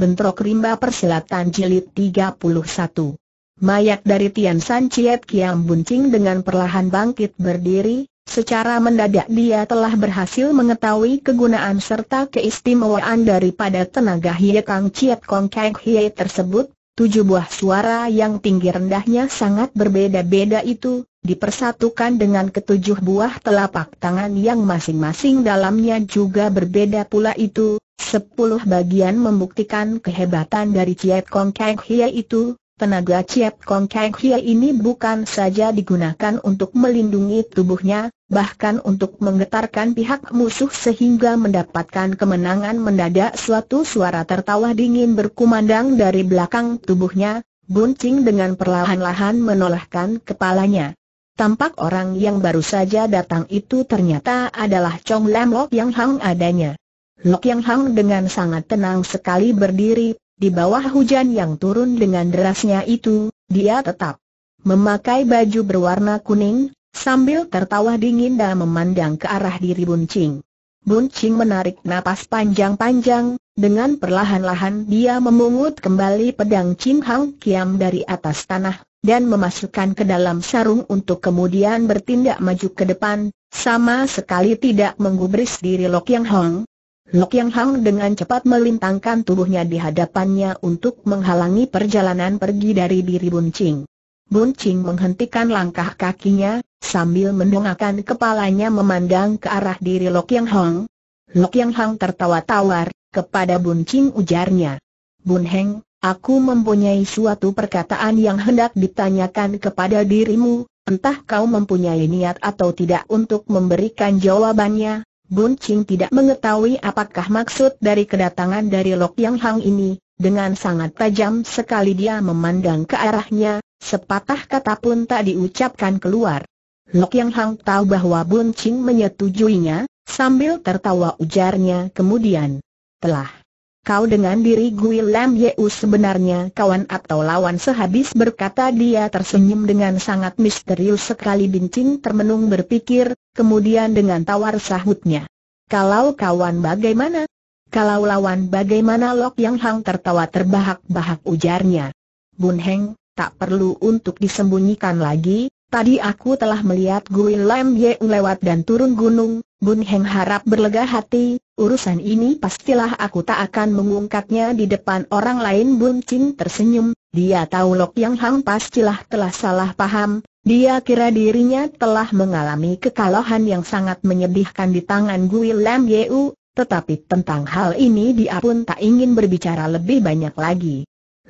Bentrok Rimba Persilatan Jilid 31 Mayat dari Tian San Chiet Kiam Buncing dengan perlahan bangkit berdiri, secara mendadak dia telah berhasil mengetahui kegunaan serta keistimewaan daripada tenaga Hie Kang Chiet Kong Kang Hie tersebut, tujuh buah suara yang tinggi rendahnya sangat berbeda-beda itu, dipersatukan dengan ketujuh buah telapak tangan yang masing-masing dalamnya juga berbeda pula itu, sepuluh bagian membuktikan kehebatan dari Ciet Kong Kang Hie itu, tenaga Ciep Kong Kang Hie ini bukan saja digunakan untuk melindungi tubuhnya, bahkan untuk menggetarkan pihak musuh sehingga mendapatkan kemenangan mendadak suatu suara tertawa dingin berkumandang dari belakang tubuhnya, Buncing dengan perlahan-lahan menolehkan kepalanya. Tampak orang yang baru saja datang itu ternyata adalah Chong Lam Lok Yang Hang adanya. Lok Yang Hang dengan sangat tenang sekali berdiri, di bawah hujan yang turun dengan derasnya itu, dia tetap memakai baju berwarna kuning, Sambil tertawa dingin dan memandang ke arah diri Buncing. Ching menarik napas panjang-panjang, dengan perlahan-lahan dia memungut kembali pedang Ching Hang Kiam dari atas tanah, dan memasukkan ke dalam sarung untuk kemudian bertindak maju ke depan, sama sekali tidak menggubris diri Lok Yang Hong. Lok Yang Hong dengan cepat melintangkan tubuhnya di hadapannya untuk menghalangi perjalanan pergi dari diri Buncing. Buncing menghentikan langkah kakinya, sambil mendongakkan kepalanya memandang ke arah diri Lok Yang Hang. Lok Yang Hang tertawa tawar, kepada Buncing ujarnya. Bun Heng, aku mempunyai suatu perkataan yang hendak ditanyakan kepada dirimu, entah kau mempunyai niat atau tidak untuk memberikan jawabannya. Bun Ching tidak mengetahui apakah maksud dari kedatangan dari Lok Yang Hang ini, dengan sangat tajam sekali dia memandang ke arahnya, Sepatah kata pun tak diucapkan keluar. Lok Yang Hang tahu bahwa Bun Ching menyetujuinya, sambil tertawa ujarnya kemudian. Telah. Kau dengan diri Gui Lam Yeu sebenarnya kawan atau lawan sehabis berkata dia tersenyum dengan sangat misterius sekali Bincing termenung berpikir, kemudian dengan tawar sahutnya. Kalau kawan bagaimana? Kalau lawan bagaimana Lok Yang Hang tertawa terbahak-bahak ujarnya. Bun Heng, tak perlu untuk disembunyikan lagi, tadi aku telah melihat Gui Lam Yeung lewat dan turun gunung, Bun Heng harap berlega hati, urusan ini pastilah aku tak akan mengungkapnya di depan orang lain Bun Ching tersenyum, dia tahu Lok Yang Hang pastilah telah salah paham, dia kira dirinya telah mengalami kekalahan yang sangat menyedihkan di tangan Gui Lam Yeung, tetapi tentang hal ini dia pun tak ingin berbicara lebih banyak lagi.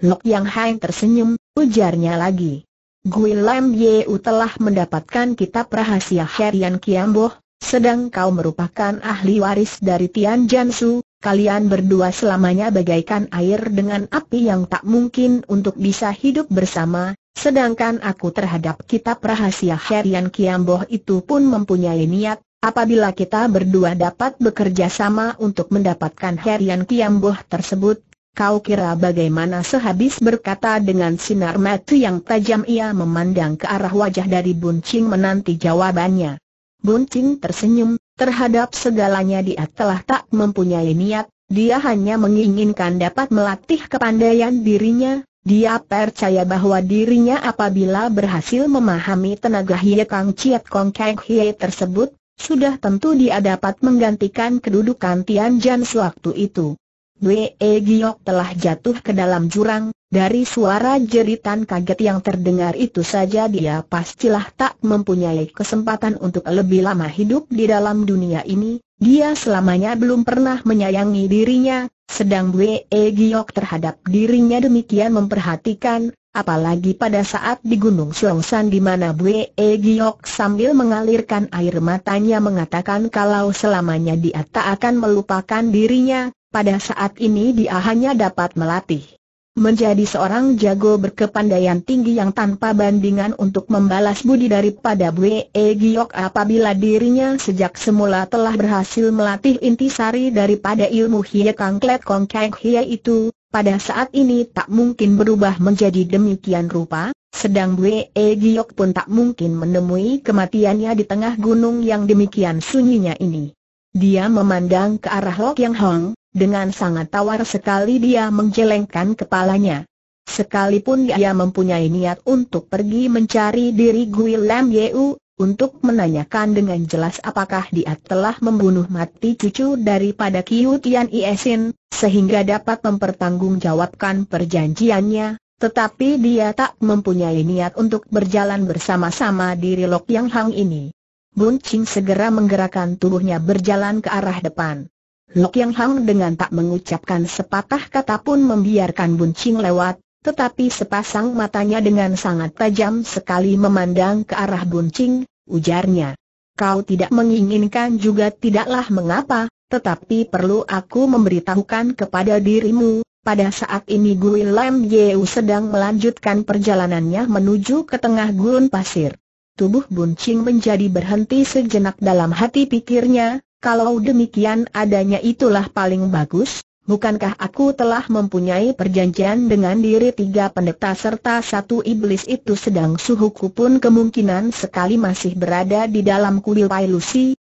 Lok Yang Hai tersenyum, ujarnya lagi. Gui Lam U telah mendapatkan kitab rahasia Herian Kiamboh, sedang kau merupakan ahli waris dari Tian Su, kalian berdua selamanya bagaikan air dengan api yang tak mungkin untuk bisa hidup bersama, sedangkan aku terhadap kitab rahasia Herian Kiamboh itu pun mempunyai niat, apabila kita berdua dapat bekerja sama untuk mendapatkan Herian Kiamboh tersebut, Kau kira bagaimana sehabis berkata dengan sinar mata yang tajam ia memandang ke arah wajah dari Buncing menanti jawabannya. Buncing tersenyum, terhadap segalanya dia telah tak mempunyai niat, dia hanya menginginkan dapat melatih kepandaian dirinya, dia percaya bahwa dirinya apabila berhasil memahami tenaga Hie Kang Chiat Kong Kang Hie tersebut, sudah tentu dia dapat menggantikan kedudukan Tian Jan sewaktu itu. Wee Giok telah jatuh ke dalam jurang, dari suara jeritan kaget yang terdengar itu saja dia pastilah tak mempunyai kesempatan untuk lebih lama hidup di dalam dunia ini, dia selamanya belum pernah menyayangi dirinya, sedang Wee Giok terhadap dirinya demikian memperhatikan, apalagi pada saat di Gunung Siongsan di mana Wei Giok sambil mengalirkan air matanya mengatakan kalau selamanya dia tak akan melupakan dirinya, pada saat ini dia hanya dapat melatih. Menjadi seorang jago berkepandaian tinggi yang tanpa bandingan untuk membalas budi daripada Bwe e Giok apabila dirinya sejak semula telah berhasil melatih intisari daripada ilmu Hie Kang Klet Kong Kang Hie itu, pada saat ini tak mungkin berubah menjadi demikian rupa, sedang Bwe e Giok pun tak mungkin menemui kematiannya di tengah gunung yang demikian sunyinya ini. Dia memandang ke arah Lok Yang Hong, dengan sangat tawar sekali dia menggelengkan kepalanya. Sekalipun dia mempunyai niat untuk pergi mencari diri Gui Lam Yeu, untuk menanyakan dengan jelas apakah dia telah membunuh mati cucu daripada Kiu Tian Iesin, sehingga dapat mempertanggungjawabkan perjanjiannya, tetapi dia tak mempunyai niat untuk berjalan bersama-sama diri Lok Yang Hang ini. Bun Ching segera menggerakkan tubuhnya berjalan ke arah depan. Lok Yang Hang dengan tak mengucapkan sepatah kata pun membiarkan buncing lewat, tetapi sepasang matanya dengan sangat tajam sekali memandang ke arah buncing, ujarnya. Kau tidak menginginkan juga tidaklah mengapa, tetapi perlu aku memberitahukan kepada dirimu, pada saat ini Gui Lam Yeu sedang melanjutkan perjalanannya menuju ke tengah gurun pasir. Tubuh buncing menjadi berhenti sejenak dalam hati pikirnya, kalau demikian adanya itulah paling bagus, bukankah aku telah mempunyai perjanjian dengan diri tiga pendeta serta satu iblis itu sedang suhuku pun kemungkinan sekali masih berada di dalam kuil Pai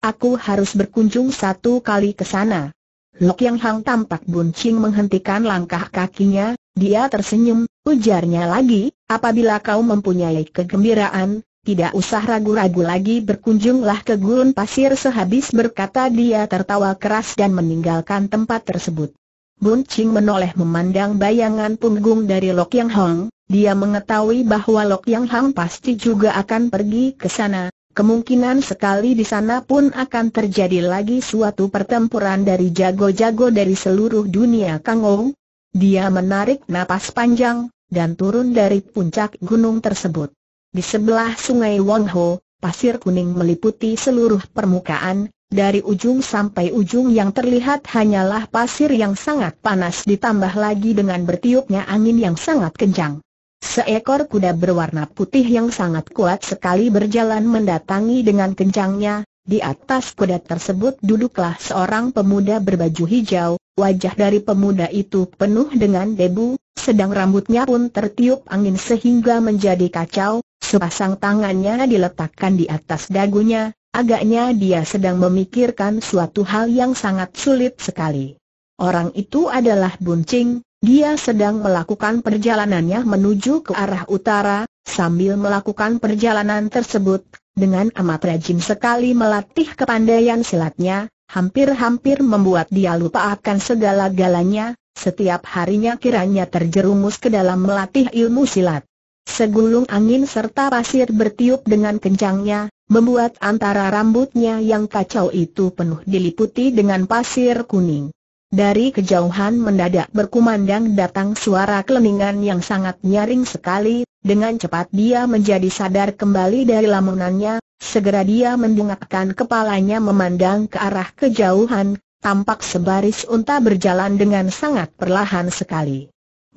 aku harus berkunjung satu kali ke sana. Lok Yang Hang tampak buncing menghentikan langkah kakinya, dia tersenyum, ujarnya lagi, apabila kau mempunyai kegembiraan, tidak usah ragu-ragu lagi berkunjunglah ke gurun pasir sehabis berkata dia tertawa keras dan meninggalkan tempat tersebut. Bun Ching menoleh memandang bayangan punggung dari Lok Yang Hong, dia mengetahui bahwa Lok Yang Hong pasti juga akan pergi ke sana, kemungkinan sekali di sana pun akan terjadi lagi suatu pertempuran dari jago-jago dari seluruh dunia Kang Ong. Dia menarik napas panjang, dan turun dari puncak gunung tersebut. Di sebelah sungai Wongho, pasir kuning meliputi seluruh permukaan, dari ujung sampai ujung yang terlihat hanyalah pasir yang sangat panas ditambah lagi dengan bertiupnya angin yang sangat kencang. Seekor kuda berwarna putih yang sangat kuat sekali berjalan mendatangi dengan kencangnya, di atas kuda tersebut duduklah seorang pemuda berbaju hijau, wajah dari pemuda itu penuh dengan debu, sedang rambutnya pun tertiup angin sehingga menjadi kacau, Sepasang tangannya diletakkan di atas dagunya, agaknya dia sedang memikirkan suatu hal yang sangat sulit sekali. Orang itu adalah Buncing, dia sedang melakukan perjalanannya menuju ke arah utara, sambil melakukan perjalanan tersebut, dengan amat rajin sekali melatih kepandaian silatnya, hampir-hampir membuat dia lupa akan segala galanya, setiap harinya kiranya terjerumus ke dalam melatih ilmu silat. Segulung angin serta pasir bertiup dengan kencangnya, membuat antara rambutnya yang kacau itu penuh diliputi dengan pasir kuning. Dari kejauhan mendadak berkumandang datang suara keleningan yang sangat nyaring sekali, dengan cepat dia menjadi sadar kembali dari lamunannya, segera dia mendengarkan kepalanya memandang ke arah kejauhan, tampak sebaris unta berjalan dengan sangat perlahan sekali.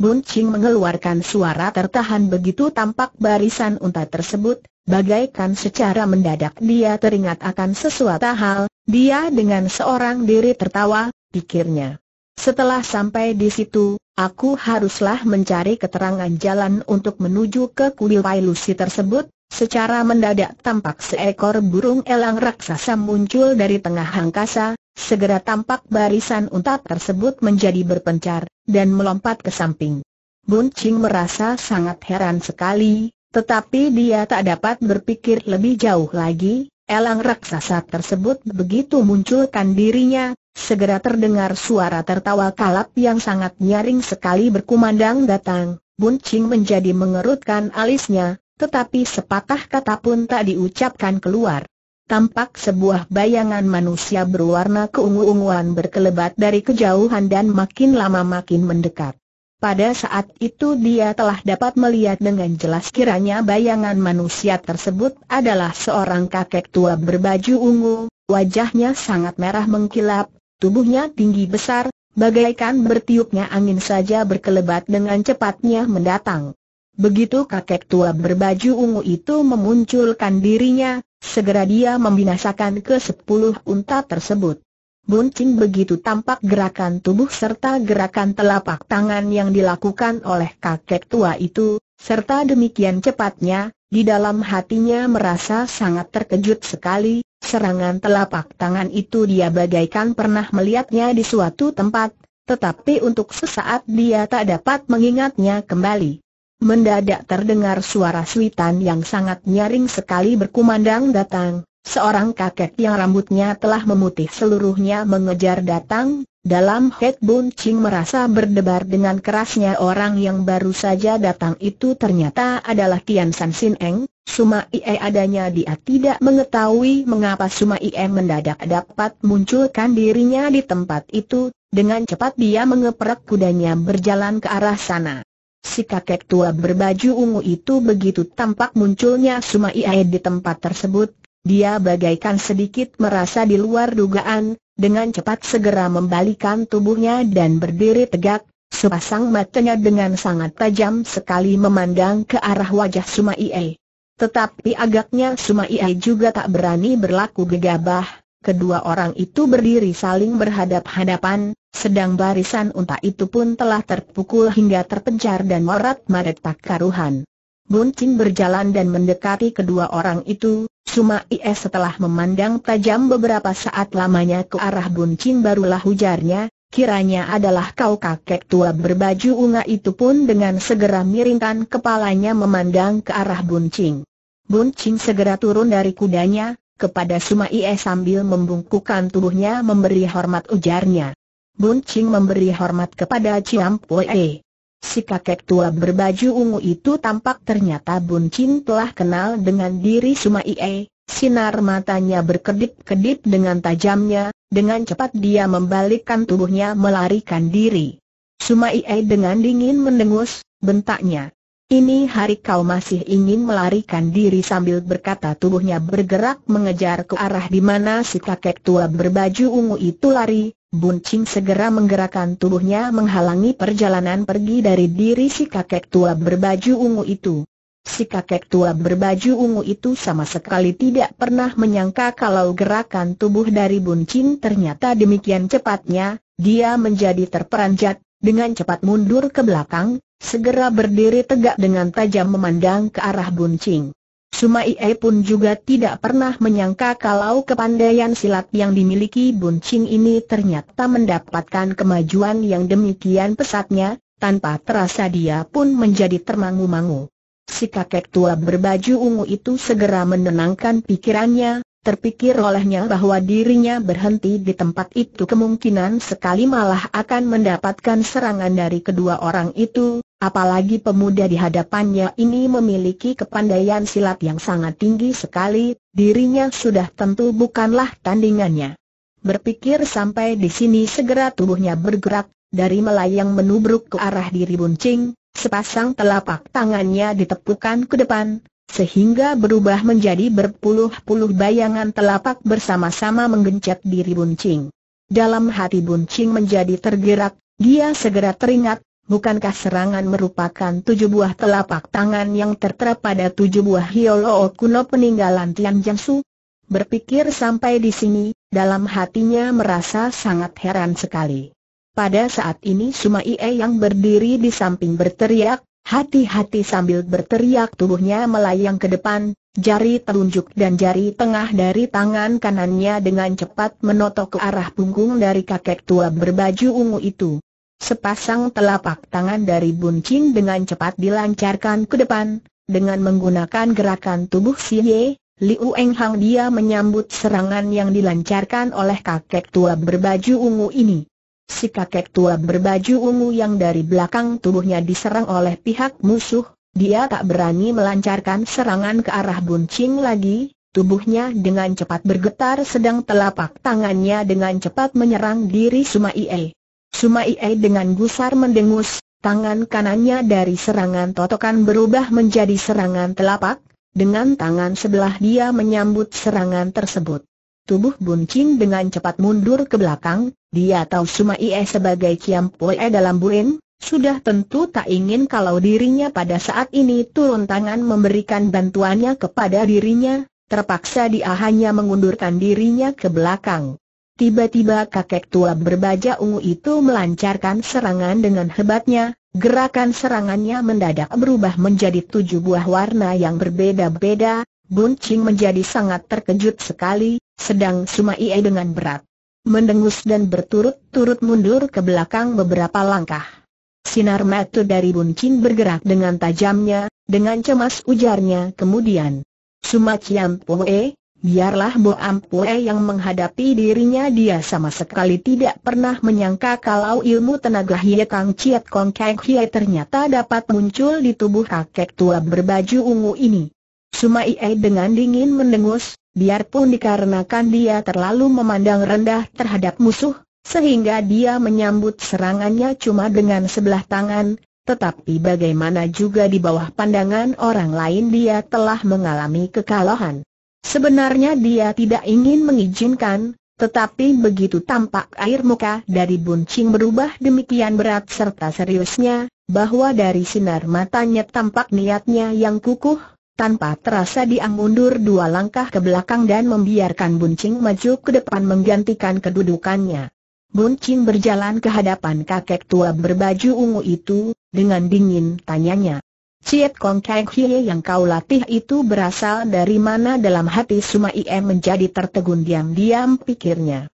Bun Ching mengeluarkan suara tertahan begitu tampak barisan unta tersebut, bagaikan secara mendadak dia teringat akan sesuatu hal, dia dengan seorang diri tertawa, pikirnya. Setelah sampai di situ, aku haruslah mencari keterangan jalan untuk menuju ke kuil Wai tersebut, Secara mendadak tampak seekor burung elang raksasa muncul dari tengah angkasa, segera tampak barisan unta tersebut menjadi berpencar, dan melompat ke samping. Bun Ching merasa sangat heran sekali, tetapi dia tak dapat berpikir lebih jauh lagi, elang raksasa tersebut begitu munculkan dirinya, segera terdengar suara tertawa kalap yang sangat nyaring sekali berkumandang datang. Bun Ching menjadi mengerutkan alisnya, tetapi sepatah kata pun tak diucapkan keluar. Tampak sebuah bayangan manusia berwarna keungu-unguan berkelebat dari kejauhan dan makin lama makin mendekat. Pada saat itu dia telah dapat melihat dengan jelas kiranya bayangan manusia tersebut adalah seorang kakek tua berbaju ungu, wajahnya sangat merah mengkilap, tubuhnya tinggi besar, bagaikan bertiupnya angin saja berkelebat dengan cepatnya mendatang. Begitu kakek tua berbaju ungu itu memunculkan dirinya, segera dia membinasakan ke sepuluh unta tersebut. Buncing begitu tampak gerakan tubuh serta gerakan telapak tangan yang dilakukan oleh kakek tua itu, serta demikian cepatnya, di dalam hatinya merasa sangat terkejut sekali, serangan telapak tangan itu dia bagaikan pernah melihatnya di suatu tempat, tetapi untuk sesaat dia tak dapat mengingatnya kembali. Mendadak terdengar suara suitan yang sangat nyaring sekali berkumandang datang, seorang kakek yang rambutnya telah memutih seluruhnya mengejar datang, dalam head Ching merasa berdebar dengan kerasnya orang yang baru saja datang itu ternyata adalah Tian San Sin Eng, Suma Ie adanya dia tidak mengetahui mengapa Suma Ie mendadak dapat munculkan dirinya di tempat itu, dengan cepat dia mengeprek kudanya berjalan ke arah sana. Si kakek tua berbaju ungu itu begitu tampak munculnya Sumaiai di tempat tersebut, dia bagaikan sedikit merasa di luar dugaan, dengan cepat segera membalikan tubuhnya dan berdiri tegak, sepasang matanya dengan sangat tajam sekali memandang ke arah wajah Sumaiai. Tetapi agaknya Sumaiai juga tak berani berlaku gegabah, kedua orang itu berdiri saling berhadap-hadapan, sedang barisan unta itu pun telah terpukul hingga terpencar dan morat-maret tak karuhan. Bunting berjalan dan mendekati kedua orang itu, Suma IS setelah memandang tajam beberapa saat lamanya ke arah Bunting barulah hujarnya, kiranya adalah kau kakek tua berbaju unga itu pun dengan segera miringkan kepalanya memandang ke arah Bunting. Bunting segera turun dari kudanya, kepada Sumai e sambil membungkukkan tubuhnya memberi hormat ujarnya. Bun Ching memberi hormat kepada Chiam Pue. Si kakek tua berbaju ungu itu tampak ternyata Bun Ching telah kenal dengan diri Sumai. E. Sinar matanya berkedip-kedip dengan tajamnya, dengan cepat dia membalikkan tubuhnya melarikan diri. Sumai e dengan dingin mendengus, bentaknya. Ini hari kau masih ingin melarikan diri sambil berkata tubuhnya bergerak mengejar ke arah di mana si kakek tua berbaju ungu itu lari, Buncing segera menggerakkan tubuhnya menghalangi perjalanan pergi dari diri si kakek tua berbaju ungu itu. Si kakek tua berbaju ungu itu sama sekali tidak pernah menyangka kalau gerakan tubuh dari Buncing ternyata demikian cepatnya, dia menjadi terperanjat, dengan cepat mundur ke belakang, segera berdiri tegak dengan tajam memandang ke arah Buncing. Sumai pun juga tidak pernah menyangka kalau kepandaian silat yang dimiliki Buncing ini ternyata mendapatkan kemajuan yang demikian pesatnya, tanpa terasa dia pun menjadi termangu-mangu. Si kakek tua berbaju ungu itu segera menenangkan pikirannya, Terpikir olehnya bahwa dirinya berhenti di tempat itu kemungkinan sekali malah akan mendapatkan serangan dari kedua orang itu, apalagi pemuda di hadapannya ini memiliki kepandaian silat yang sangat tinggi sekali, dirinya sudah tentu bukanlah tandingannya. Berpikir sampai di sini segera tubuhnya bergerak, dari melayang menubruk ke arah diri buncing, sepasang telapak tangannya ditepukan ke depan, sehingga berubah menjadi berpuluh-puluh bayangan telapak bersama-sama menggencet diri Buncing. Dalam hati Buncing menjadi tergerak, dia segera teringat, bukankah serangan merupakan tujuh buah telapak tangan yang tertera pada tujuh buah hiolo kuno peninggalan Tian Jiangsu? Berpikir sampai di sini, dalam hatinya merasa sangat heran sekali. Pada saat ini Sumai E yang berdiri di samping berteriak, Hati-hati sambil berteriak tubuhnya melayang ke depan, jari telunjuk dan jari tengah dari tangan kanannya dengan cepat menotok ke arah punggung dari kakek tua berbaju ungu itu. Sepasang telapak tangan dari buncing dengan cepat dilancarkan ke depan, dengan menggunakan gerakan tubuh si Ye, Liu Eng Hang dia menyambut serangan yang dilancarkan oleh kakek tua berbaju ungu ini. Si kakek tua berbaju ungu yang dari belakang tubuhnya diserang oleh pihak musuh, dia tak berani melancarkan serangan ke arah buncing lagi, tubuhnya dengan cepat bergetar sedang telapak tangannya dengan cepat menyerang diri Sumaiye. Sumaiye dengan gusar mendengus, tangan kanannya dari serangan totokan berubah menjadi serangan telapak, dengan tangan sebelah dia menyambut serangan tersebut. Tubuh Bun Chin dengan cepat mundur ke belakang, dia tahu Suma Ie sebagai Kiam Pue dalam Buin, sudah tentu tak ingin kalau dirinya pada saat ini turun tangan memberikan bantuannya kepada dirinya, terpaksa dia hanya mengundurkan dirinya ke belakang. Tiba-tiba kakek tua berbaju ungu itu melancarkan serangan dengan hebatnya, gerakan serangannya mendadak berubah menjadi tujuh buah warna yang berbeda-beda, Bun Ching menjadi sangat terkejut sekali, sedang Suma Ie dengan berat. Mendengus dan berturut-turut mundur ke belakang beberapa langkah. Sinar mata dari Buncin bergerak dengan tajamnya, dengan cemas ujarnya kemudian. Suma Poe, biarlah Bo Ampue yang menghadapi dirinya dia sama sekali tidak pernah menyangka kalau ilmu tenaga Hie Kang Chiat Kong Kek Hie ternyata dapat muncul di tubuh kakek tua berbaju ungu ini. Suma Ie dengan dingin mendengus, biarpun dikarenakan dia terlalu memandang rendah terhadap musuh, sehingga dia menyambut serangannya cuma dengan sebelah tangan, tetapi bagaimana juga di bawah pandangan orang lain dia telah mengalami kekalahan. Sebenarnya dia tidak ingin mengizinkan, tetapi begitu tampak air muka dari buncing berubah demikian berat serta seriusnya, bahwa dari sinar matanya tampak niatnya yang kukuh, tanpa terasa dia mundur dua langkah ke belakang dan membiarkan Buncing maju ke depan menggantikan kedudukannya. Buncing berjalan ke hadapan kakek tua berbaju ungu itu, dengan dingin tanyanya. Ciet Kong Kek Hie yang kau latih itu berasal dari mana dalam hati Suma Ie menjadi tertegun diam-diam pikirnya.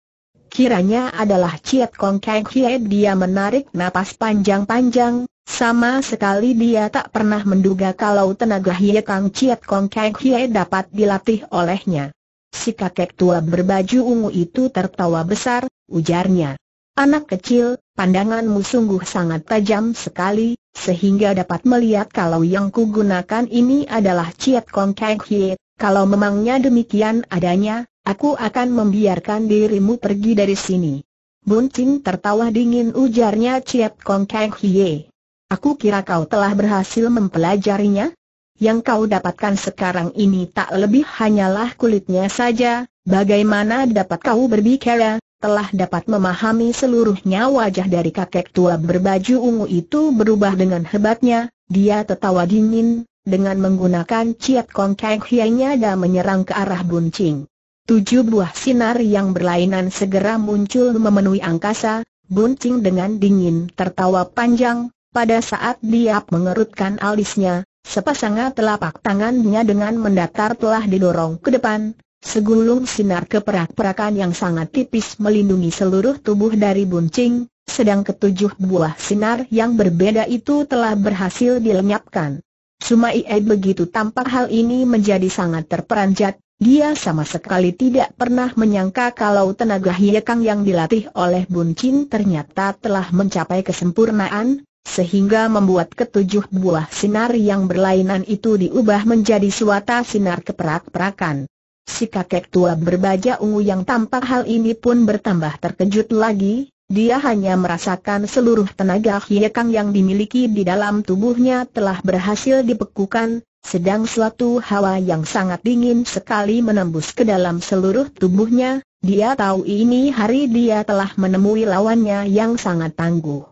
Kiranya adalah Ciet Kong Kek Hie dia menarik napas panjang-panjang, sama sekali dia tak pernah menduga kalau tenaga Hie Kang Chiat Kong Kang Hie dapat dilatih olehnya. Si kakek tua berbaju ungu itu tertawa besar, ujarnya. Anak kecil, pandanganmu sungguh sangat tajam sekali, sehingga dapat melihat kalau yang kugunakan ini adalah Chiat Kong Kang Hie. Kalau memangnya demikian adanya, aku akan membiarkan dirimu pergi dari sini. Bunting tertawa dingin ujarnya Chiat Kong Kang Hie. Aku kira kau telah berhasil mempelajarinya. Yang kau dapatkan sekarang ini tak lebih hanyalah kulitnya saja, bagaimana dapat kau berbicara, telah dapat memahami seluruhnya wajah dari kakek tua berbaju ungu itu berubah dengan hebatnya, dia tertawa dingin, dengan menggunakan ciat kongkeng hianya dan menyerang ke arah buncing. Tujuh buah sinar yang berlainan segera muncul memenuhi angkasa, buncing dengan dingin tertawa panjang, pada saat dia mengerutkan alisnya, sepasang telapak tangannya dengan mendatar telah didorong ke depan, segulung sinar keperak-perakan yang sangat tipis melindungi seluruh tubuh dari buncing, sedang ketujuh buah sinar yang berbeda itu telah berhasil dilenyapkan. Sumai begitu tampak hal ini menjadi sangat terperanjat, dia sama sekali tidak pernah menyangka kalau tenaga hiekang yang dilatih oleh buncing ternyata telah mencapai kesempurnaan, sehingga membuat ketujuh buah sinar yang berlainan itu diubah menjadi suatu sinar keperak-perakan. Si kakek tua berbaja ungu yang tampak hal ini pun bertambah terkejut lagi, dia hanya merasakan seluruh tenaga hiekang yang dimiliki di dalam tubuhnya telah berhasil dipekukan, sedang suatu hawa yang sangat dingin sekali menembus ke dalam seluruh tubuhnya, dia tahu ini hari dia telah menemui lawannya yang sangat tangguh.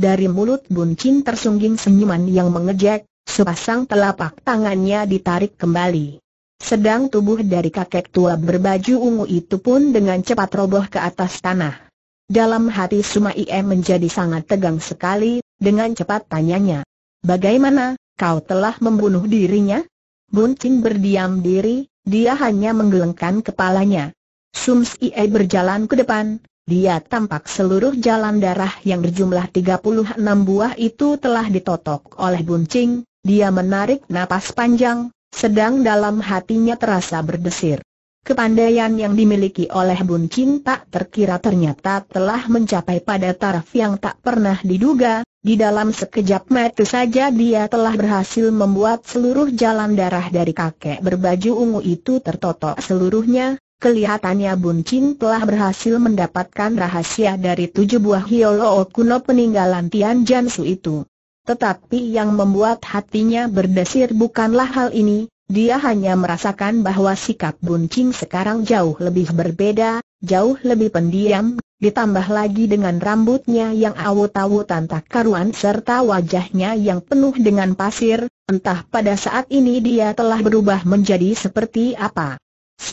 Dari mulut buncin tersungging senyuman yang mengejek, sepasang telapak tangannya ditarik kembali. Sedang tubuh dari kakek tua berbaju ungu itu pun dengan cepat roboh ke atas tanah. Dalam hati Ie menjadi sangat tegang sekali, dengan cepat tanyanya. Bagaimana, kau telah membunuh dirinya? Buncin berdiam diri, dia hanya menggelengkan kepalanya. Ie berjalan ke depan, dia tampak seluruh jalan darah yang berjumlah 36 buah itu telah ditotok oleh buncing, dia menarik napas panjang, sedang dalam hatinya terasa berdesir. Kepandaian yang dimiliki oleh buncing tak terkira ternyata telah mencapai pada taraf yang tak pernah diduga, di dalam sekejap mata saja dia telah berhasil membuat seluruh jalan darah dari kakek berbaju ungu itu tertotok seluruhnya, Kelihatannya Buncin telah berhasil mendapatkan rahasia dari tujuh buah hiolo kuno peninggalan Tian Jansu itu. Tetapi yang membuat hatinya berdesir bukanlah hal ini, dia hanya merasakan bahwa sikap Buncin sekarang jauh lebih berbeda, jauh lebih pendiam, ditambah lagi dengan rambutnya yang awut-awutan tak karuan serta wajahnya yang penuh dengan pasir, entah pada saat ini dia telah berubah menjadi seperti apa.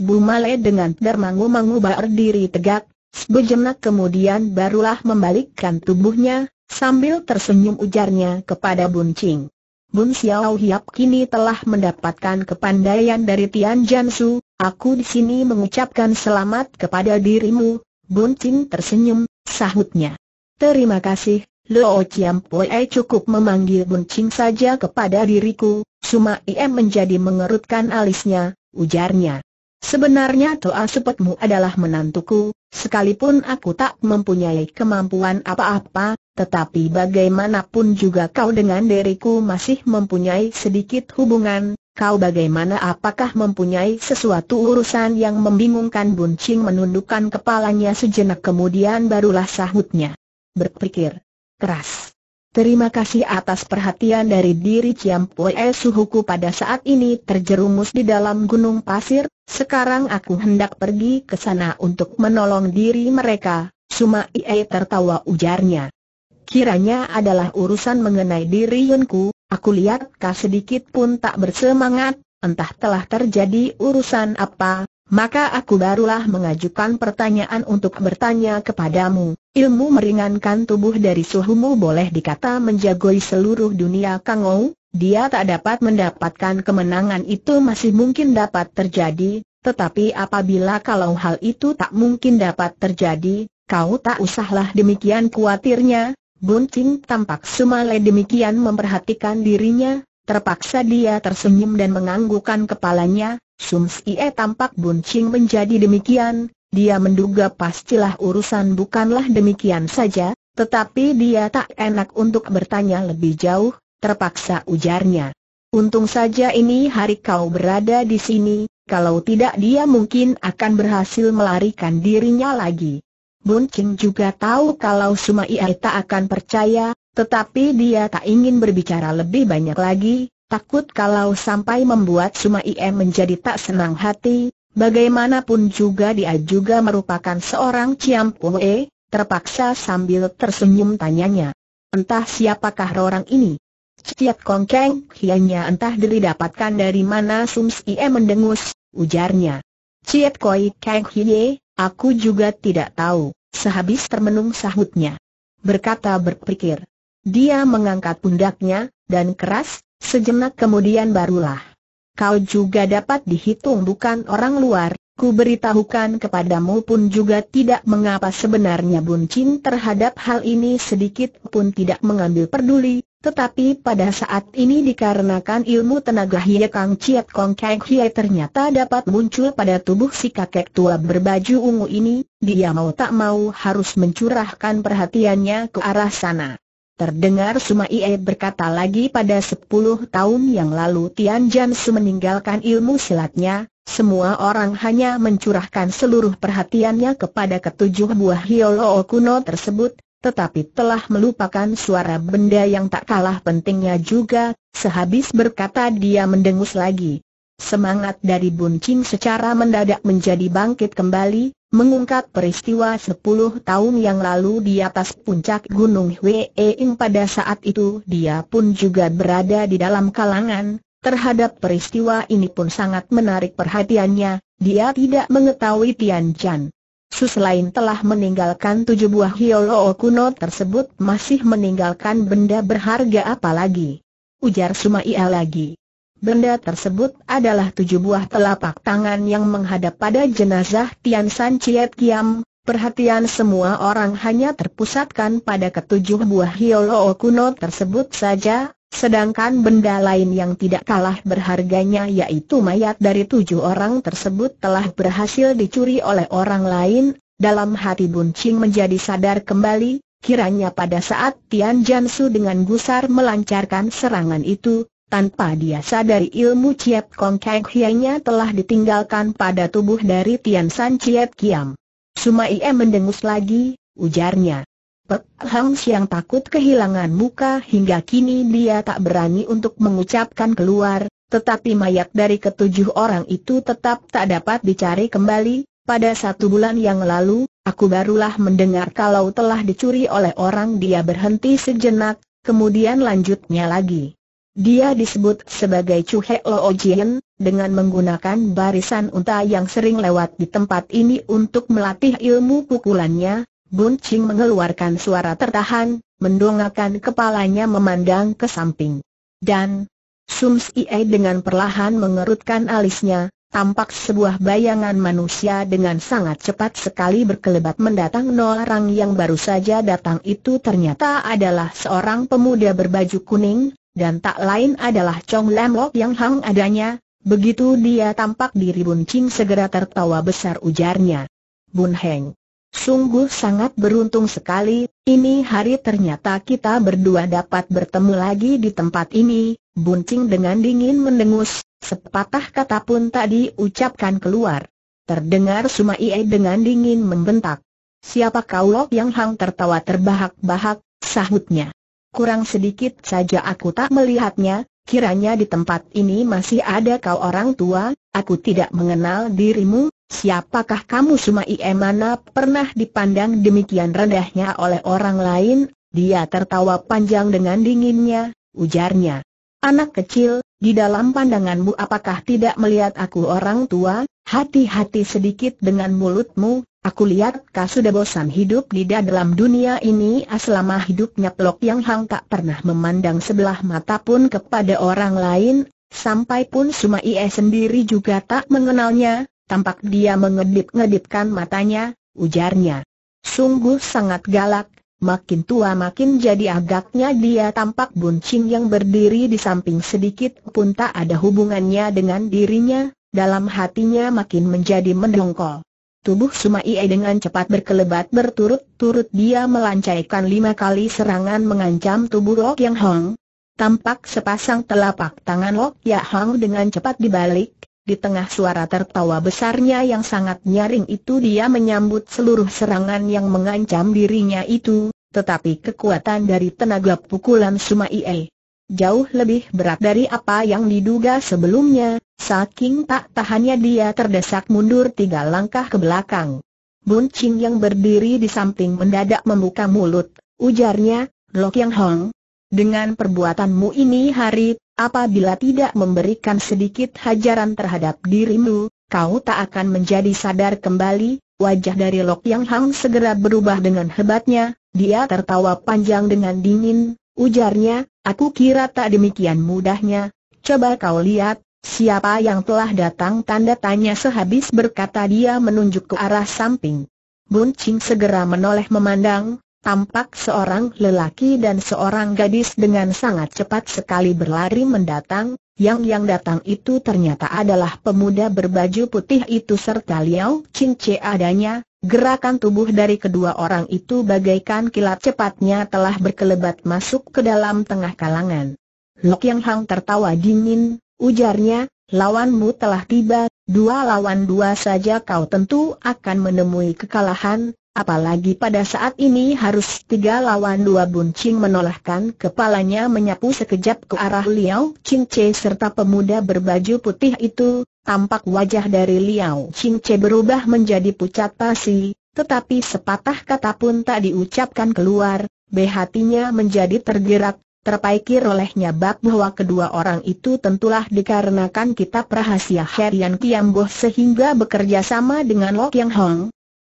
Male dengan dermangu-mangu berdiri tegak, sejenak kemudian barulah membalikkan tubuhnya, sambil tersenyum ujarnya kepada Buncing. Bun Xiao Hiap kini telah mendapatkan kepandaian dari Tian Jansu, aku di sini mengucapkan selamat kepada dirimu, Ching tersenyum, sahutnya. Terima kasih, Luo Chiam Pue cukup memanggil Buncing saja kepada diriku, Suma Iem menjadi mengerutkan alisnya, ujarnya. Sebenarnya Toa Sepetmu adalah menantuku, sekalipun aku tak mempunyai kemampuan apa-apa, tetapi bagaimanapun juga kau dengan diriku masih mempunyai sedikit hubungan, kau bagaimana apakah mempunyai sesuatu urusan yang membingungkan Buncing menundukkan kepalanya sejenak kemudian barulah sahutnya. Berpikir keras. Terima kasih atas perhatian dari diri Ciam Pue Suhuku pada saat ini terjerumus di dalam gunung pasir, sekarang aku hendak pergi ke sana untuk menolong diri mereka, Suma Ie tertawa ujarnya. Kiranya adalah urusan mengenai diri Yunku, aku lihat kau sedikit pun tak bersemangat, entah telah terjadi urusan apa, maka aku barulah mengajukan pertanyaan untuk bertanya kepadamu. Ilmu meringankan tubuh dari suhumu boleh dikata menjagoi seluruh dunia Kang Kangou, dia tak dapat mendapatkan kemenangan itu masih mungkin dapat terjadi, tetapi apabila kalau hal itu tak mungkin dapat terjadi, kau tak usahlah demikian kuatirnya, Bunting tampak Sumale demikian memperhatikan dirinya, terpaksa dia tersenyum dan menganggukkan kepalanya, Sum Ie tampak buncing menjadi demikian, dia menduga pastilah urusan bukanlah demikian saja, tetapi dia tak enak untuk bertanya lebih jauh, terpaksa ujarnya. Untung saja ini hari kau berada di sini, kalau tidak dia mungkin akan berhasil melarikan dirinya lagi. Buncing juga tahu kalau Sumai tak akan percaya, tetapi dia tak ingin berbicara lebih banyak lagi, Takut kalau sampai membuat Suma IM menjadi tak senang hati, bagaimanapun juga dia juga merupakan seorang Ciam Pue, terpaksa sambil tersenyum tanyanya. Entah siapakah orang ini? Ciat Kongkeng, hianya entah diri dapatkan dari mana Sumsiem mendengus, ujarnya. Ciat Koi Keng Hiye, aku juga tidak tahu, sehabis termenung sahutnya. Berkata berpikir. Dia mengangkat pundaknya, dan keras, Sejenak kemudian barulah. Kau juga dapat dihitung bukan orang luar, ku beritahukan kepadamu pun juga tidak mengapa sebenarnya Bun Chin terhadap hal ini sedikit pun tidak mengambil peduli, tetapi pada saat ini dikarenakan ilmu tenaga Hie Kang Chiat Kong Kang Hie ternyata dapat muncul pada tubuh si kakek tua berbaju ungu ini, dia mau tak mau harus mencurahkan perhatiannya ke arah sana. Terdengar Ie berkata lagi pada sepuluh tahun yang lalu Tian Jansu meninggalkan ilmu silatnya, semua orang hanya mencurahkan seluruh perhatiannya kepada ketujuh buah hiolo kuno tersebut, tetapi telah melupakan suara benda yang tak kalah pentingnya juga, sehabis berkata dia mendengus lagi. Semangat dari Buncing secara mendadak menjadi bangkit kembali, mengungkap peristiwa 10 tahun yang lalu di atas puncak Gunung Hueing pada saat itu dia pun juga berada di dalam kalangan, terhadap peristiwa ini pun sangat menarik perhatiannya, dia tidak mengetahui Tian Chan. Suslain selain telah meninggalkan tujuh buah hiolo kuno tersebut masih meninggalkan benda berharga apalagi. Ujar Sumaia lagi. Benda tersebut adalah tujuh buah telapak tangan yang menghadap pada jenazah Tian San Chiet Kiam. Perhatian semua orang hanya terpusatkan pada ketujuh buah hiolo kuno tersebut saja, sedangkan benda lain yang tidak kalah berharganya yaitu mayat dari tujuh orang tersebut telah berhasil dicuri oleh orang lain, dalam hati Buncing menjadi sadar kembali, kiranya pada saat Tian Jansu dengan gusar melancarkan serangan itu, tanpa dia sadari ilmu Ciep Kong Kang Hianya telah ditinggalkan pada tubuh dari Tian San Ciep Kiam. Sumai em mendengus lagi, ujarnya. Pek Hang Siang takut kehilangan muka hingga kini dia tak berani untuk mengucapkan keluar, tetapi mayat dari ketujuh orang itu tetap tak dapat dicari kembali. Pada satu bulan yang lalu, aku barulah mendengar kalau telah dicuri oleh orang dia berhenti sejenak, kemudian lanjutnya lagi. Dia disebut sebagai Chu Lo Jien, dengan menggunakan barisan unta yang sering lewat di tempat ini untuk melatih ilmu pukulannya, Bun Ching mengeluarkan suara tertahan, mendongakkan kepalanya memandang ke samping. Dan, Sum Ie dengan perlahan mengerutkan alisnya, tampak sebuah bayangan manusia dengan sangat cepat sekali berkelebat mendatang orang yang baru saja datang itu ternyata adalah seorang pemuda berbaju kuning, dan tak lain adalah Chong Lam Lok yang hang adanya, begitu dia tampak di ribun Ching segera tertawa besar ujarnya. Bun Heng, sungguh sangat beruntung sekali, ini hari ternyata kita berdua dapat bertemu lagi di tempat ini, Bun Ching dengan dingin mendengus, sepatah kata pun tak diucapkan keluar. Terdengar Sumai dengan dingin membentak. Siapa kau Lok Yang Hang tertawa terbahak-bahak, sahutnya. Kurang sedikit saja aku tak melihatnya, kiranya di tempat ini masih ada kau orang tua, aku tidak mengenal dirimu, siapakah kamu Sumai Emana pernah dipandang demikian rendahnya oleh orang lain, dia tertawa panjang dengan dinginnya, ujarnya. Anak kecil, di dalam pandanganmu apakah tidak melihat aku orang tua, hati-hati sedikit dengan mulutmu, Aku lihat kau sudah bosan hidup di dalam dunia ini ah, selama hidupnya Pelok Yang Hang tak pernah memandang sebelah mata pun kepada orang lain, sampai pun Suma Sumai sendiri juga tak mengenalnya, tampak dia mengedip-ngedipkan matanya, ujarnya. Sungguh sangat galak, makin tua makin jadi agaknya dia tampak buncing yang berdiri di samping sedikit pun tak ada hubungannya dengan dirinya, dalam hatinya makin menjadi mendongkol. Tubuh Sumai dengan cepat berkelebat berturut-turut dia melancarkan lima kali serangan mengancam tubuh Lok Yang Hong. Tampak sepasang telapak tangan Lok Yang Hong dengan cepat dibalik, di tengah suara tertawa besarnya yang sangat nyaring itu dia menyambut seluruh serangan yang mengancam dirinya itu, tetapi kekuatan dari tenaga pukulan Sumai jauh lebih berat dari apa yang diduga sebelumnya, Saking tak tahannya dia terdesak mundur tiga langkah ke belakang. Bun Ching yang berdiri di samping mendadak membuka mulut, ujarnya, Lok Yang Hong, dengan perbuatanmu ini hari, apabila tidak memberikan sedikit hajaran terhadap dirimu, kau tak akan menjadi sadar kembali, wajah dari Lok Yang Hong segera berubah dengan hebatnya, dia tertawa panjang dengan dingin, ujarnya, aku kira tak demikian mudahnya, coba kau lihat, Siapa yang telah datang tanda tanya sehabis berkata dia menunjuk ke arah samping. Bun Ching segera menoleh memandang, tampak seorang lelaki dan seorang gadis dengan sangat cepat sekali berlari mendatang, yang yang datang itu ternyata adalah pemuda berbaju putih itu serta Liao Ching Che adanya, Gerakan tubuh dari kedua orang itu bagaikan kilat cepatnya telah berkelebat masuk ke dalam tengah kalangan. Lok Yang Hang tertawa dingin, Ujarnya, lawanmu telah tiba, dua lawan dua saja kau tentu akan menemui kekalahan, apalagi pada saat ini harus tiga lawan dua buncing menolakkan kepalanya menyapu sekejap ke arah Liao Ching Che serta pemuda berbaju putih itu, tampak wajah dari Liao Ching Che berubah menjadi pucat pasi, tetapi sepatah kata pun tak diucapkan keluar, behatinya menjadi tergerak, Terpaikir olehnya bak bahwa kedua orang itu tentulah dikarenakan kitab rahasia Herian Kiamboh sehingga bekerja sama dengan Lok Yang Hong.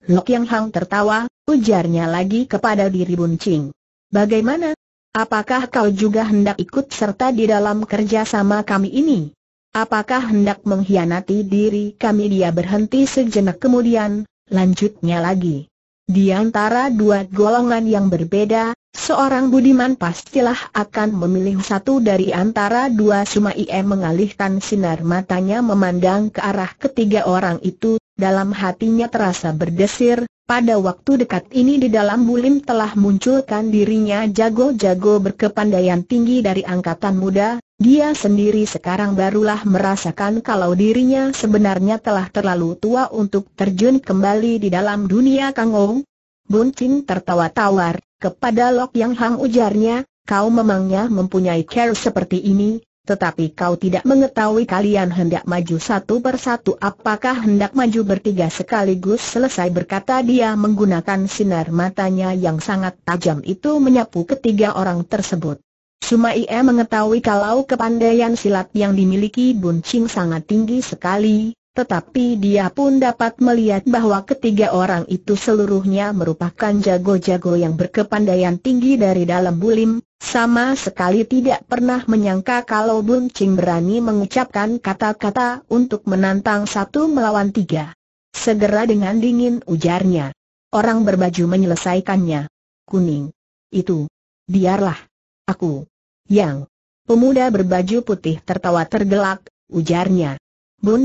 Lok Yang Hong tertawa, ujarnya lagi kepada diri Buncing. Bagaimana? Apakah kau juga hendak ikut serta di dalam kerja sama kami ini? Apakah hendak mengkhianati diri kami dia berhenti sejenak kemudian, lanjutnya lagi. Di antara dua golongan yang berbeda, seorang budiman pastilah akan memilih satu dari antara dua Sumai mengalihkan sinar matanya memandang ke arah ketiga orang itu, dalam hatinya terasa berdesir, pada waktu dekat ini di dalam Bulim telah munculkan dirinya jago-jago berkepandaian tinggi dari angkatan muda, dia sendiri sekarang barulah merasakan kalau dirinya sebenarnya telah terlalu tua untuk terjun kembali di dalam dunia kangou. Buncing tertawa tawar, kepada Lok Yang Hang ujarnya, kau memangnya mempunyai care seperti ini, tetapi kau tidak mengetahui kalian hendak maju satu persatu apakah hendak maju bertiga sekaligus selesai berkata dia menggunakan sinar matanya yang sangat tajam itu menyapu ketiga orang tersebut. Sumai e mengetahui kalau kepandaian silat yang dimiliki Bun Ching sangat tinggi sekali, tetapi dia pun dapat melihat bahwa ketiga orang itu seluruhnya merupakan jago-jago yang berkepandaian tinggi dari dalam bulim, sama sekali tidak pernah menyangka kalau Bun Ching berani mengucapkan kata-kata untuk menantang satu melawan tiga. Segera dengan dingin ujarnya. Orang berbaju menyelesaikannya. Kuning. Itu. Biarlah. Aku. Yang. Pemuda berbaju putih tertawa tergelak, ujarnya.